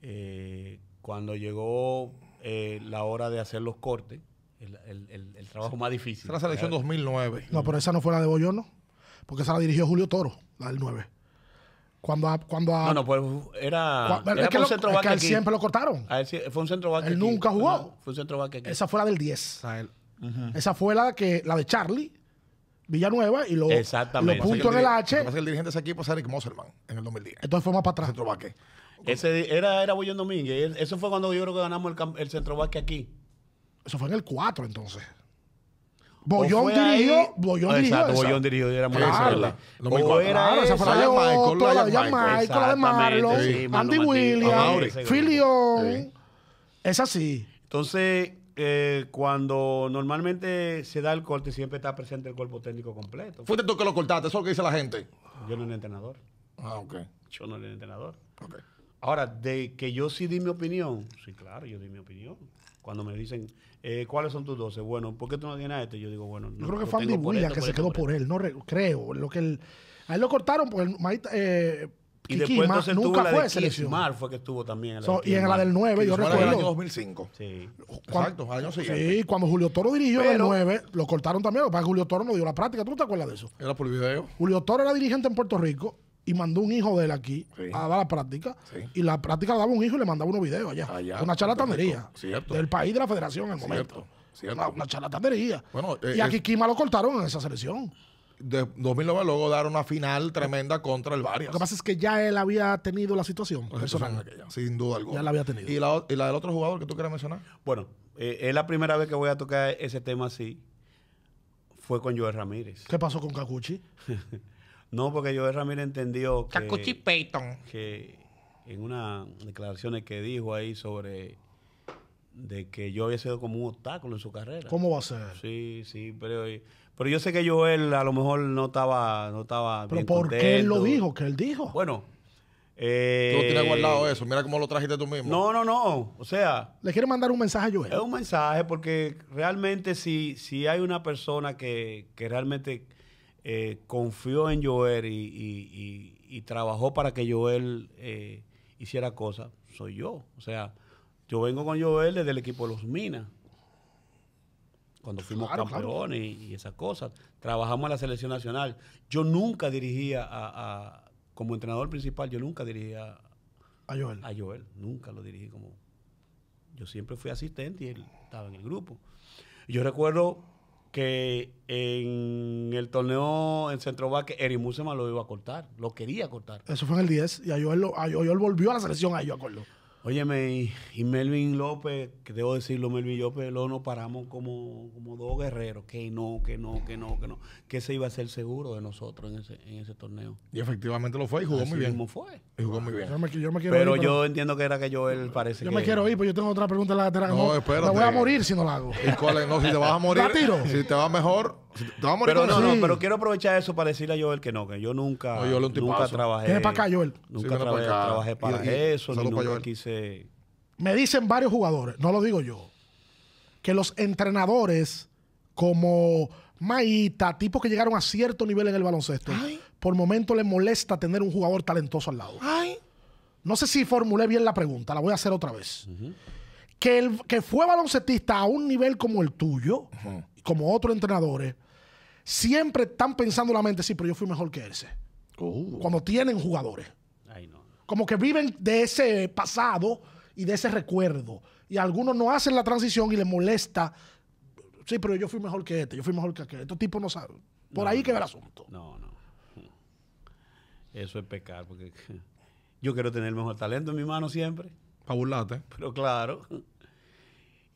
Eh, cuando llegó la hora de hacer los cortes, el, trabajo más difícil. Esa la selección 2009. No, pero esa no fue la de Boyono, porque esa la dirigió Julio Toro, la del 9. Cuando a, cuando a, No, no, pues era. es que, un él siempre lo cortaron. A fue un centro vaque. Él nunca jugó. fue un centro Esa fue la del 10. Esa fue la, que, la de Charlie. Villanueva y lo, Exactamente. lo punto en el H. el dirigente de ese equipo es Eric Moselman en el 2010. Entonces fue más para atrás. Centro vaque. Ese era, era Bollón Domínguez. Eso fue cuando yo creo que ganamos el, el centro vaque aquí. Eso fue en el 4 entonces. Bollón dirigió, Bollón dirigió. Exacto, Bollón dirigió, era muy claro. O era esa, fue la de Michael, la de Michael, de Marlon, Andy Williams, Filión. Es así. Entonces, eh, cuando normalmente se da el corte, siempre está presente el cuerpo técnico completo. Fuiste tú que lo cortaste, eso es lo que dice la gente. Yo no era entrenador. Ah, ok. Yo no era entrenador. Okay. Ahora, de que yo sí di mi opinión, sí, claro, yo di mi opinión. Cuando me dicen, eh, ¿cuáles son tus 12? Bueno, ¿por qué tú no tienes a este? Yo digo, bueno, no. Yo creo que fue Andy Williams que se quedó por él, no creo. Lo que él, a él lo cortaron porque el eh, y después entonces nunca fue de selección. fue que estuvo también. En la y en la del 9, yo recuerdo. En el año 2005. Sí. Cuando, Exacto, año siguiente. Sí, cuando Julio Toro dirigió Pero, el 9, lo cortaron también. para Julio Toro no dio la práctica. ¿Tú no te acuerdas de eso? Era por video. Julio Toro era dirigente en Puerto Rico y mandó un hijo de él aquí a dar la práctica. Y la práctica daba un hijo y le mandaba unos videos allá. una charlatanería. Del país de la federación en el momento. Una, charlatanería. Eh, y aquí eh, Kikima lo cortaron en esa selección. De 2009 luego dar una final tremenda contra el Varias. Lo que pasa es que ya él había tenido la situación sin duda alguna. Ya la había tenido. ¿Y la, del otro jugador que tú quieras mencionar? Bueno, eh, es la primera vez que voy a tocar ese tema así. Fue con Joel Ramírez. ¿Qué pasó con Cacuchi? [laughs] No, porque Joel Ramírez entendió que... Que en unas declaraciones que dijo ahí sobre de que yo había sido como un obstáculo en su carrera. ¿Cómo va a ser? Sí, sí, pero, pero yo sé que Joel a lo mejor no estaba, no estaba. Pero ¿por qué él lo dijo? ¿Qué él dijo? Bueno. Eh, tú tienes guardado eh, eso, mira cómo lo trajiste tú mismo. No, no, no. O sea. Le quiero mandar un mensaje a Joel. Es un mensaje porque realmente si, si hay una persona que, que realmente eh, confió en Joel y, trabajó para que Joel eh, hiciera cosas, soy yo. O sea, yo vengo con Joel desde el equipo los Minas, cuando fuimos campeones y, esas cosas. Trabajamos en la selección nacional. Yo nunca dirigía a, a como entrenador principal, yo nunca dirigía a Joel. A Joel, nunca lo dirigí como... Yo siempre fui asistente y él estaba en el grupo. Yo recuerdo que en el torneo en Centro Vaque, Eri lo iba a cortar, lo quería cortar. Eso fue en el 10 y Ayol, volvió a la selección a Ayol, Óyeme, y Melvin López, que debo decirlo, Melvin López, luego nos paramos como, como dos guerreros, que no, que no, que no, que no, que se iba a hacer seguro de nosotros en ese, en ese torneo. Y efectivamente lo fue y jugó muy bien. Mismo fue. Y jugó muy bien. Yo me, quiero pero, pero, yo entiendo que era que yo él parece Yo me quiero ir, pero pues yo tengo otra pregunta la lateral. No, espera. Me voy a morir si no la hago. ¿Y cuál No, si te vas a morir. Si te va mejor, te vas a morir. Pero no, no, pero quiero aprovechar eso para decirle a Joel que no, que yo nunca, nunca trabajé. Es para acá, Joel. Nunca trabajé, para, trabajé para eso, ni nunca quise este, Me dicen varios jugadores, no lo digo yo, que los entrenadores como Maíta, tipos que llegaron a cierto nivel en el baloncesto, por momento les molesta tener un jugador talentoso al lado. No sé si formulé bien la pregunta, la voy a hacer otra vez. que, el, que fue baloncetista a un nivel como el tuyo, como otros entrenadores, siempre están pensando en la mente, sí, pero yo fui mejor que ese. Oh. Cuando tienen jugadores como que viven de ese pasado y de ese recuerdo. Y algunos no hacen la transición y les molesta. Sí, pero yo fui mejor que este, yo fui mejor que aquel. Estos tipos no saben. Por ahí que ver el asunto. No, no. Eso es pecar, porque [laughs] yo quiero tener el mejor talento en mi mano siempre. Para burlarte. Pero claro.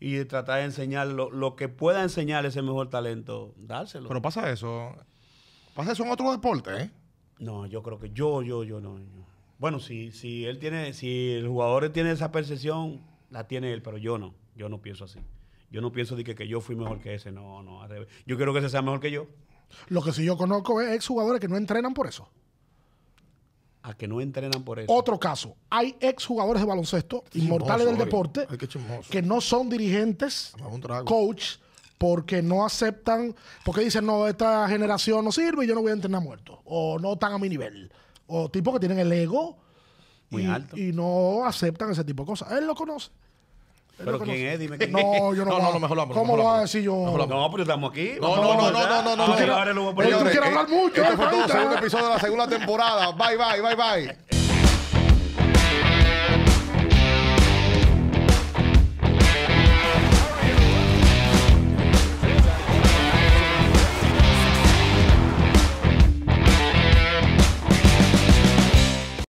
Y tratar de enseñar lo, que pueda enseñar ese mejor talento, dárselo. Pero pasa eso. Pasa eso en otro deporte, ¿eh? No, yo creo que yo, yo, yo no. Bueno, si, si él tiene, si el jugador tiene esa percepción, la tiene él, pero yo no, yo no pienso así. Yo no pienso de que, que yo fui mejor que ese, no, no, Yo quiero que ese sea mejor que yo. Lo que sí yo conozco es exjugadores que no entrenan por eso. A que no entrenan por eso. Otro caso, hay exjugadores de baloncesto, inmortales del deporte, que no son dirigentes, ah, coach, porque no aceptan, porque dicen, no, esta generación no sirve y yo no voy a entrenar muerto, o no están a mi nivel o tipos que tienen el ego Muy y, alto. y no aceptan ese tipo de cosas. Él lo conoce. ¿Pero quién es? Dime [laughs] quién No, yo no. No, no, no, mejor lo hago ¿Cómo lo vas a decir yo? No, estamos aquí. No, no, no, no, no, no, no. tú quieres hablar mucho. Esto fue todo, segundo episodio de la segunda temporada. Bye, bye, bye, bye.